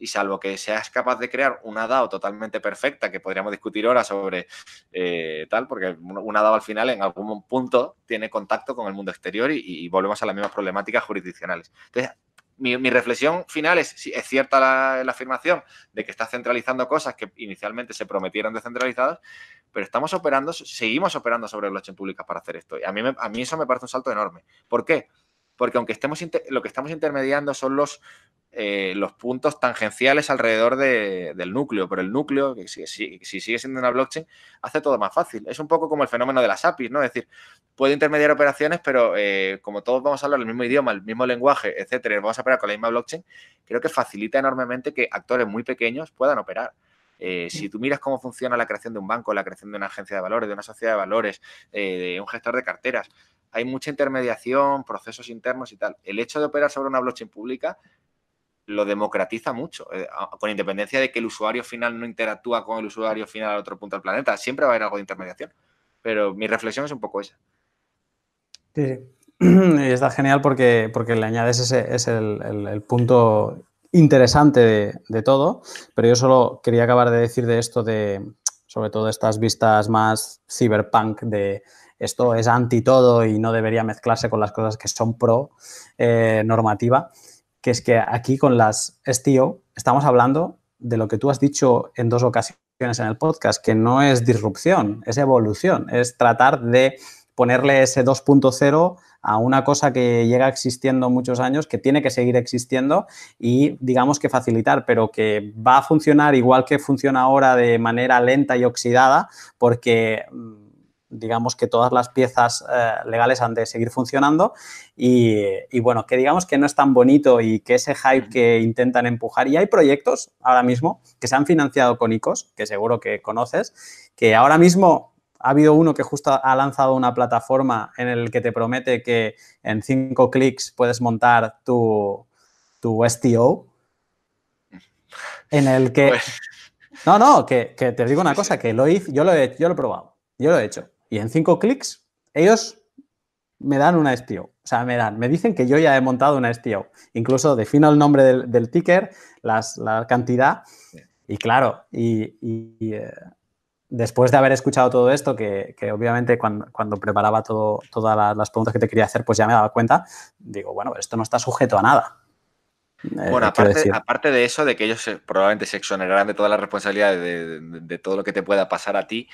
y salvo que seas capaz de crear una DAO totalmente perfecta, que podríamos discutir ahora sobre eh, tal, porque una DAO al final en algún punto tiene contacto con el mundo exterior y, volvemos a las mismas problemáticas jurisdiccionales. Entonces, mi, reflexión final es, si es cierta la, afirmación de que está centralizando cosas que inicialmente se prometieron descentralizadas, pero estamos operando, seguimos operando sobre blockchain públicas para hacer esto. Y a mí, a mí eso me parece un salto enorme. ¿Por qué? porque aunque estemos lo que estamos intermediando son los, eh, los puntos tangenciales alrededor del núcleo, pero el núcleo, que si, sigue siendo una blockchain, hace todo más fácil. Es un poco como el fenómeno de las APIs, ¿no? Es decir, puede intermediar operaciones, pero eh, como todos vamos a hablar el mismo idioma, el mismo lenguaje, etcétera, y vamos a operar con la misma blockchain, creo que facilita enormemente que actores muy pequeños puedan operar. Eh, si tú miras cómo funciona la creación de un banco, la creación de una agencia de valores, de una sociedad de valores, de un gestor de carteras, hay mucha intermediación, procesos internos y tal. El hecho de operar sobre una blockchain pública lo democratiza mucho, eh, con independencia de que el usuario final no interactúa con el usuario final al otro punto del planeta. Siempre va a haber algo de intermediación. Pero mi reflexión es un poco esa. Sí, Y está genial porque, porque le añades ese, es el, punto interesante de, de, todo, pero yo solo quería acabar de decir de esto de, sobre todo estas vistas más cyberpunk de esto es anti todo y no debería mezclarse con las cosas que son pro eh, normativa, que es que aquí con las STO estamos hablando de lo que tú has dicho en dos ocasiones en el podcast, que no es disrupción, es evolución, es tratar de ponerle ese 2.0 a una cosa que llega existiendo muchos años, que tiene que seguir existiendo y digamos que facilitar, pero que va a funcionar igual que funciona ahora de manera lenta y oxidada, porque mm, digamos que todas las piezas eh, legales han de seguir funcionando y, bueno, que digamos que no es tan bonito y que ese hype que intentan empujar, y hay proyectos ahora mismo que se han financiado con ICOs, que seguro que conoces, que ahora mismo ha habido uno que justo ha lanzado una plataforma en el que te promete que en cinco clics puedes montar tu, tu STO, en el que... Pues no, no, que, que, te digo una cosa, que lo hice, yo lo he, yo lo he probado, yo lo he hecho. Y en cinco clics, ellos me dan una STO O sea, me dan, me dicen que yo ya he montado una STO Incluso defino el nombre del, ticker, la cantidad. Y claro, y, eh, después de haber escuchado todo esto, que, obviamente cuando, preparaba todo, todas las preguntas que te quería hacer, pues ya me daba cuenta, digo, bueno, esto no está sujeto a nada. Eh, aparte, de eso, de que ellos probablemente se exonerarán de toda la responsabilidad de, todo lo que te pueda pasar a ti,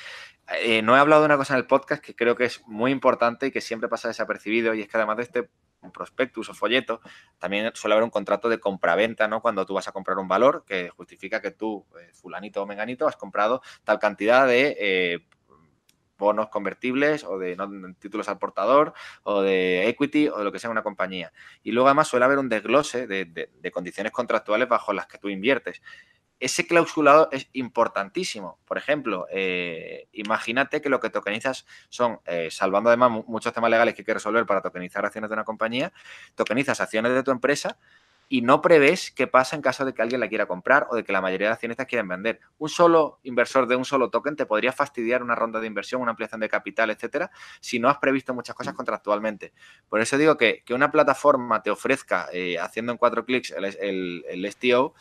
eh, no he hablado de una cosa en el podcast que creo que es muy importante y que siempre pasa desapercibido, y es que además de este prospectus o folleto, también suele haber un contrato de compraventa, ¿no? Cuando tú vas a comprar un valor que justifica que tú, eh, fulanito o menganito, has comprado tal cantidad de eh, bonos convertibles o de títulos al portador o de equity o de lo que sea una compañía. Y luego además suele haber un desglose de, de condiciones contractuales bajo las que tú inviertes ese clausulado es importantísimo. Por ejemplo, eh, imagínate que lo que tokenizas son, eh, salvando además muchos temas legales que hay que resolver para tokenizar acciones de una compañía, tokenizas acciones de tu empresa y no prevés qué pasa en caso de que alguien la quiera comprar o de que la mayoría de accionistas quieran vender. Un solo inversor de un solo token te podría fastidiar una ronda de inversión, una ampliación de capital, etcétera, si no has previsto muchas cosas mm. contractualmente. Por eso digo que, una plataforma te ofrezca, eh, haciendo en cuatro clics el, el, el STO,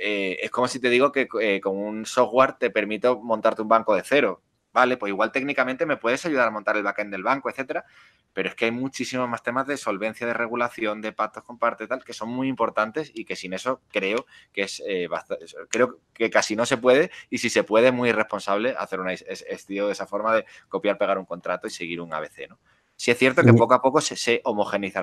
eh, es como si te digo que eh, con un software te permito montarte un banco de cero. Vale, pues igual técnicamente me puedes ayudar a montar el backend del banco, etcétera, pero es que hay muchísimos más temas de solvencia, de regulación, de pactos con parte tal, que son muy importantes y que sin eso creo que es eh, creo que casi no se puede y si se puede es muy irresponsable hacer un estudio de esa forma de copiar, pegar un contrato y seguir un ABC, ¿no? Sí es cierto que poco a poco se, se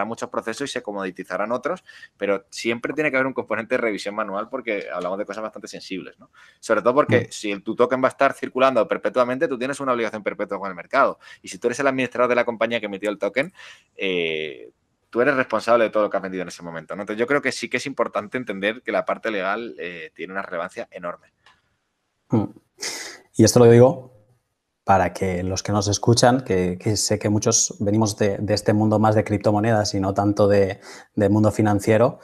muchos procesos y se comoditizarán otros, pero siempre tiene que haber un componente de revisión manual porque hablamos de cosas bastante sensibles, ¿no? Sobre todo porque mm. si tu token va a estar circulando perpetuamente, tú tienes una obligación perpetua con el mercado. Y si tú eres el administrador de la compañía que emitió el token, eh, tú eres responsable de todo lo que has vendido en ese momento. Entonces, yo creo que sí que es importante entender que la parte legal eh, tiene una relevancia enorme. Mm. Y esto lo digo para que los que nos escuchan, que, sé que muchos venimos de, este mundo más de criptomonedas y no tanto de, mundo financiero,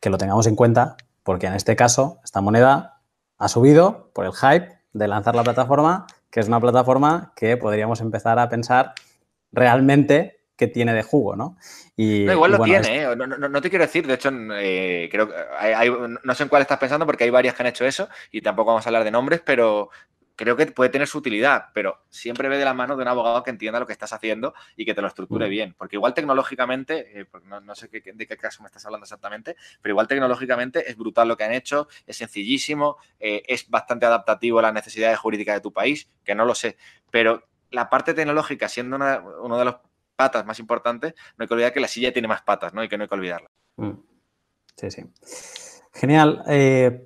que lo tengamos en cuenta, porque en este caso esta moneda ha subido por el hype de lanzar la plataforma, que es una plataforma que podríamos empezar a pensar realmente que tiene de jugo, ¿no? igual lo tiene, ¿eh? no, te quiero decir, de hecho, eh, creo que no sé en cuál estás pensando porque hay varias que han hecho eso y tampoco vamos a hablar de nombres, pero, creo que puede tener su utilidad, pero siempre ve de la mano de un abogado que entienda lo que estás haciendo y que te lo estructure mm. bien. Porque igual tecnológicamente, eh, pues no, sé de qué caso me estás hablando exactamente, pero igual tecnológicamente es brutal lo que han hecho, es sencillísimo, eh, es bastante adaptativo a las necesidades jurídicas de tu país, que no lo sé. Pero la parte tecnológica, siendo una, uno de los patas más importantes, no hay que olvidar que la silla tiene más patas, ¿no? Y que no hay que olvidarla. Mm. Sí, sí. Genial. Eh,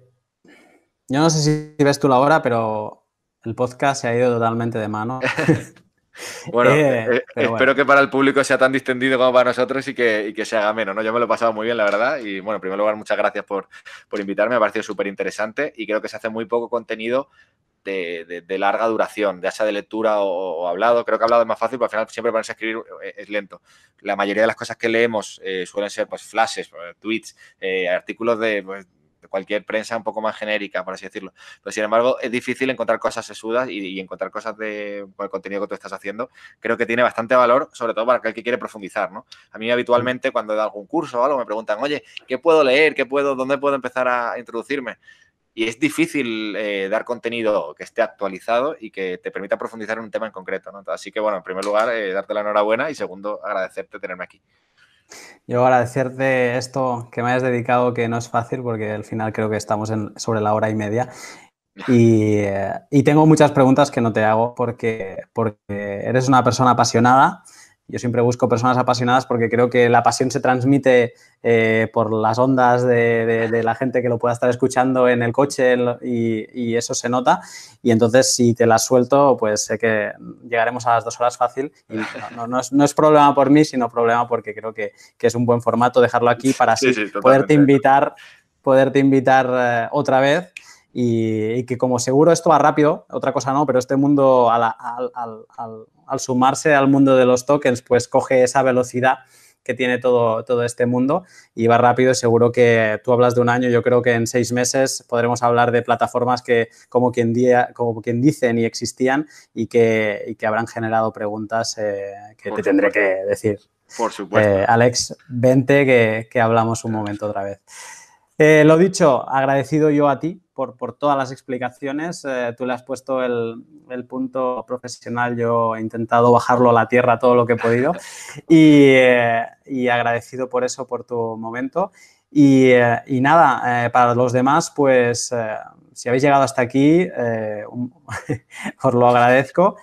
yo no sé si ves tú la hora, pero el podcast se ha ido totalmente de mano. Bueno, eh, eh, espero que para el público sea tan distendido como para nosotros y que, y que, se haga menos, ¿no? Yo me lo he pasado muy bien, la verdad. Y bueno, en primer lugar, muchas gracias por, invitarme, me ha parecido súper interesante y creo que se hace muy poco contenido de, larga duración, ya sea de lectura o, hablado. Creo que hablado es más fácil, pero al final siempre ponerse a escribir eh, es, lento. La mayoría de las cosas que leemos suelen ser pues flashes, tweets, artículos de, pues, cualquier prensa un poco más genérica, por así decirlo. Pero sin embargo, es difícil encontrar cosas sesudas y, encontrar cosas de, el contenido que tú estás haciendo. Creo que tiene bastante valor, sobre todo para aquel que quiere profundizar, ¿no? A mí habitualmente cuando da algún curso o algo me preguntan, oye, ¿qué puedo leer? ¿Qué puedo, ¿Dónde puedo empezar a introducirme? y es difícil eh, dar contenido que esté actualizado y que te permita profundizar en un tema en concreto. Así que, bueno, en primer lugar, eh, darte la enhorabuena y segundo, agradecerte tenerme aquí. Yo agradecerte esto que me hayas dedicado, que no es fácil porque al final creo que estamos sobre la hora y media. Eh, y, tengo muchas preguntas que no te hago porque eres una persona apasionada yo siempre busco personas apasionadas porque creo que la pasión se transmite eh, por las ondas de, la gente que lo pueda estar escuchando en el coche y, eso se nota. Y entonces, si te la suelto, pues sé que llegaremos a las dos horas fácil. Y no, es, problema por mí, sino problema porque creo que, es un buen formato dejarlo aquí para poderte invitar invitar eh, otra vez y, que como seguro esto va rápido, otra cosa no, pero este mundo al, sumarse al mundo de los tokens, pues coge esa velocidad que tiene todo, todo este mundo y va rápido. Seguro que tú hablas de un año, yo creo que en seis meses podremos hablar de plataformas que, como quien, día, como quien dicen y existían y que, habrán generado preguntas eh, que te tendré que decir. Por supuesto. Eh, Alex, vente que, hablamos un momento otra vez. Eh, lo dicho, agradecido yo a ti por, por todas las explicaciones. Eh, tú le has puesto el, el, punto profesional, yo he intentado bajarlo a la tierra todo lo que he podido y, eh, y agradecido por eso, por tu momento. Y, eh, y nada, para los demás, pues si habéis llegado hasta aquí, os lo agradezco.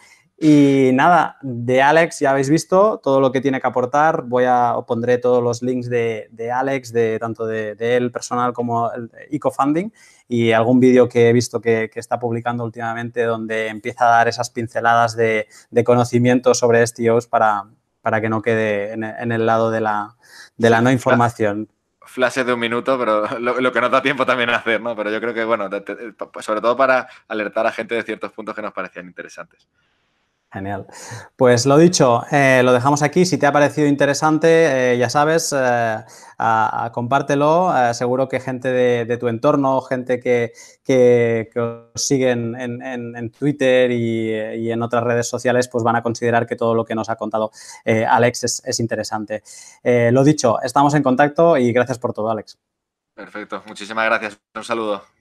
Y nada, de Alex ya habéis visto todo lo que tiene que aportar. Voy a pondré todos los links de, de Alex, de tanto de, él personal como el EcoFunding y algún vídeo que he visto que, está publicando últimamente donde empieza a dar esas pinceladas de, conocimiento sobre STOs para, para que no quede en, el lado de la, no información Flash de un minuto, pero lo, que no da tiempo también a hacer, ¿no? Pero yo creo que, bueno, sobre todo para alertar a gente de ciertos puntos que nos parecían interesantes. Genial. Pues lo dicho, eh, lo dejamos aquí. Si te ha parecido interesante, eh, ya sabes, eh, compártelo. seguro que gente de, tu entorno, gente que, os sigue en, Twitter y, en otras redes sociales, pues van a considerar que todo lo que nos ha contado Alex es, es interesante. lo dicho, estamos en contacto y gracias por todo, Alex. Perfecto. Muchísimas gracias. Un saludo.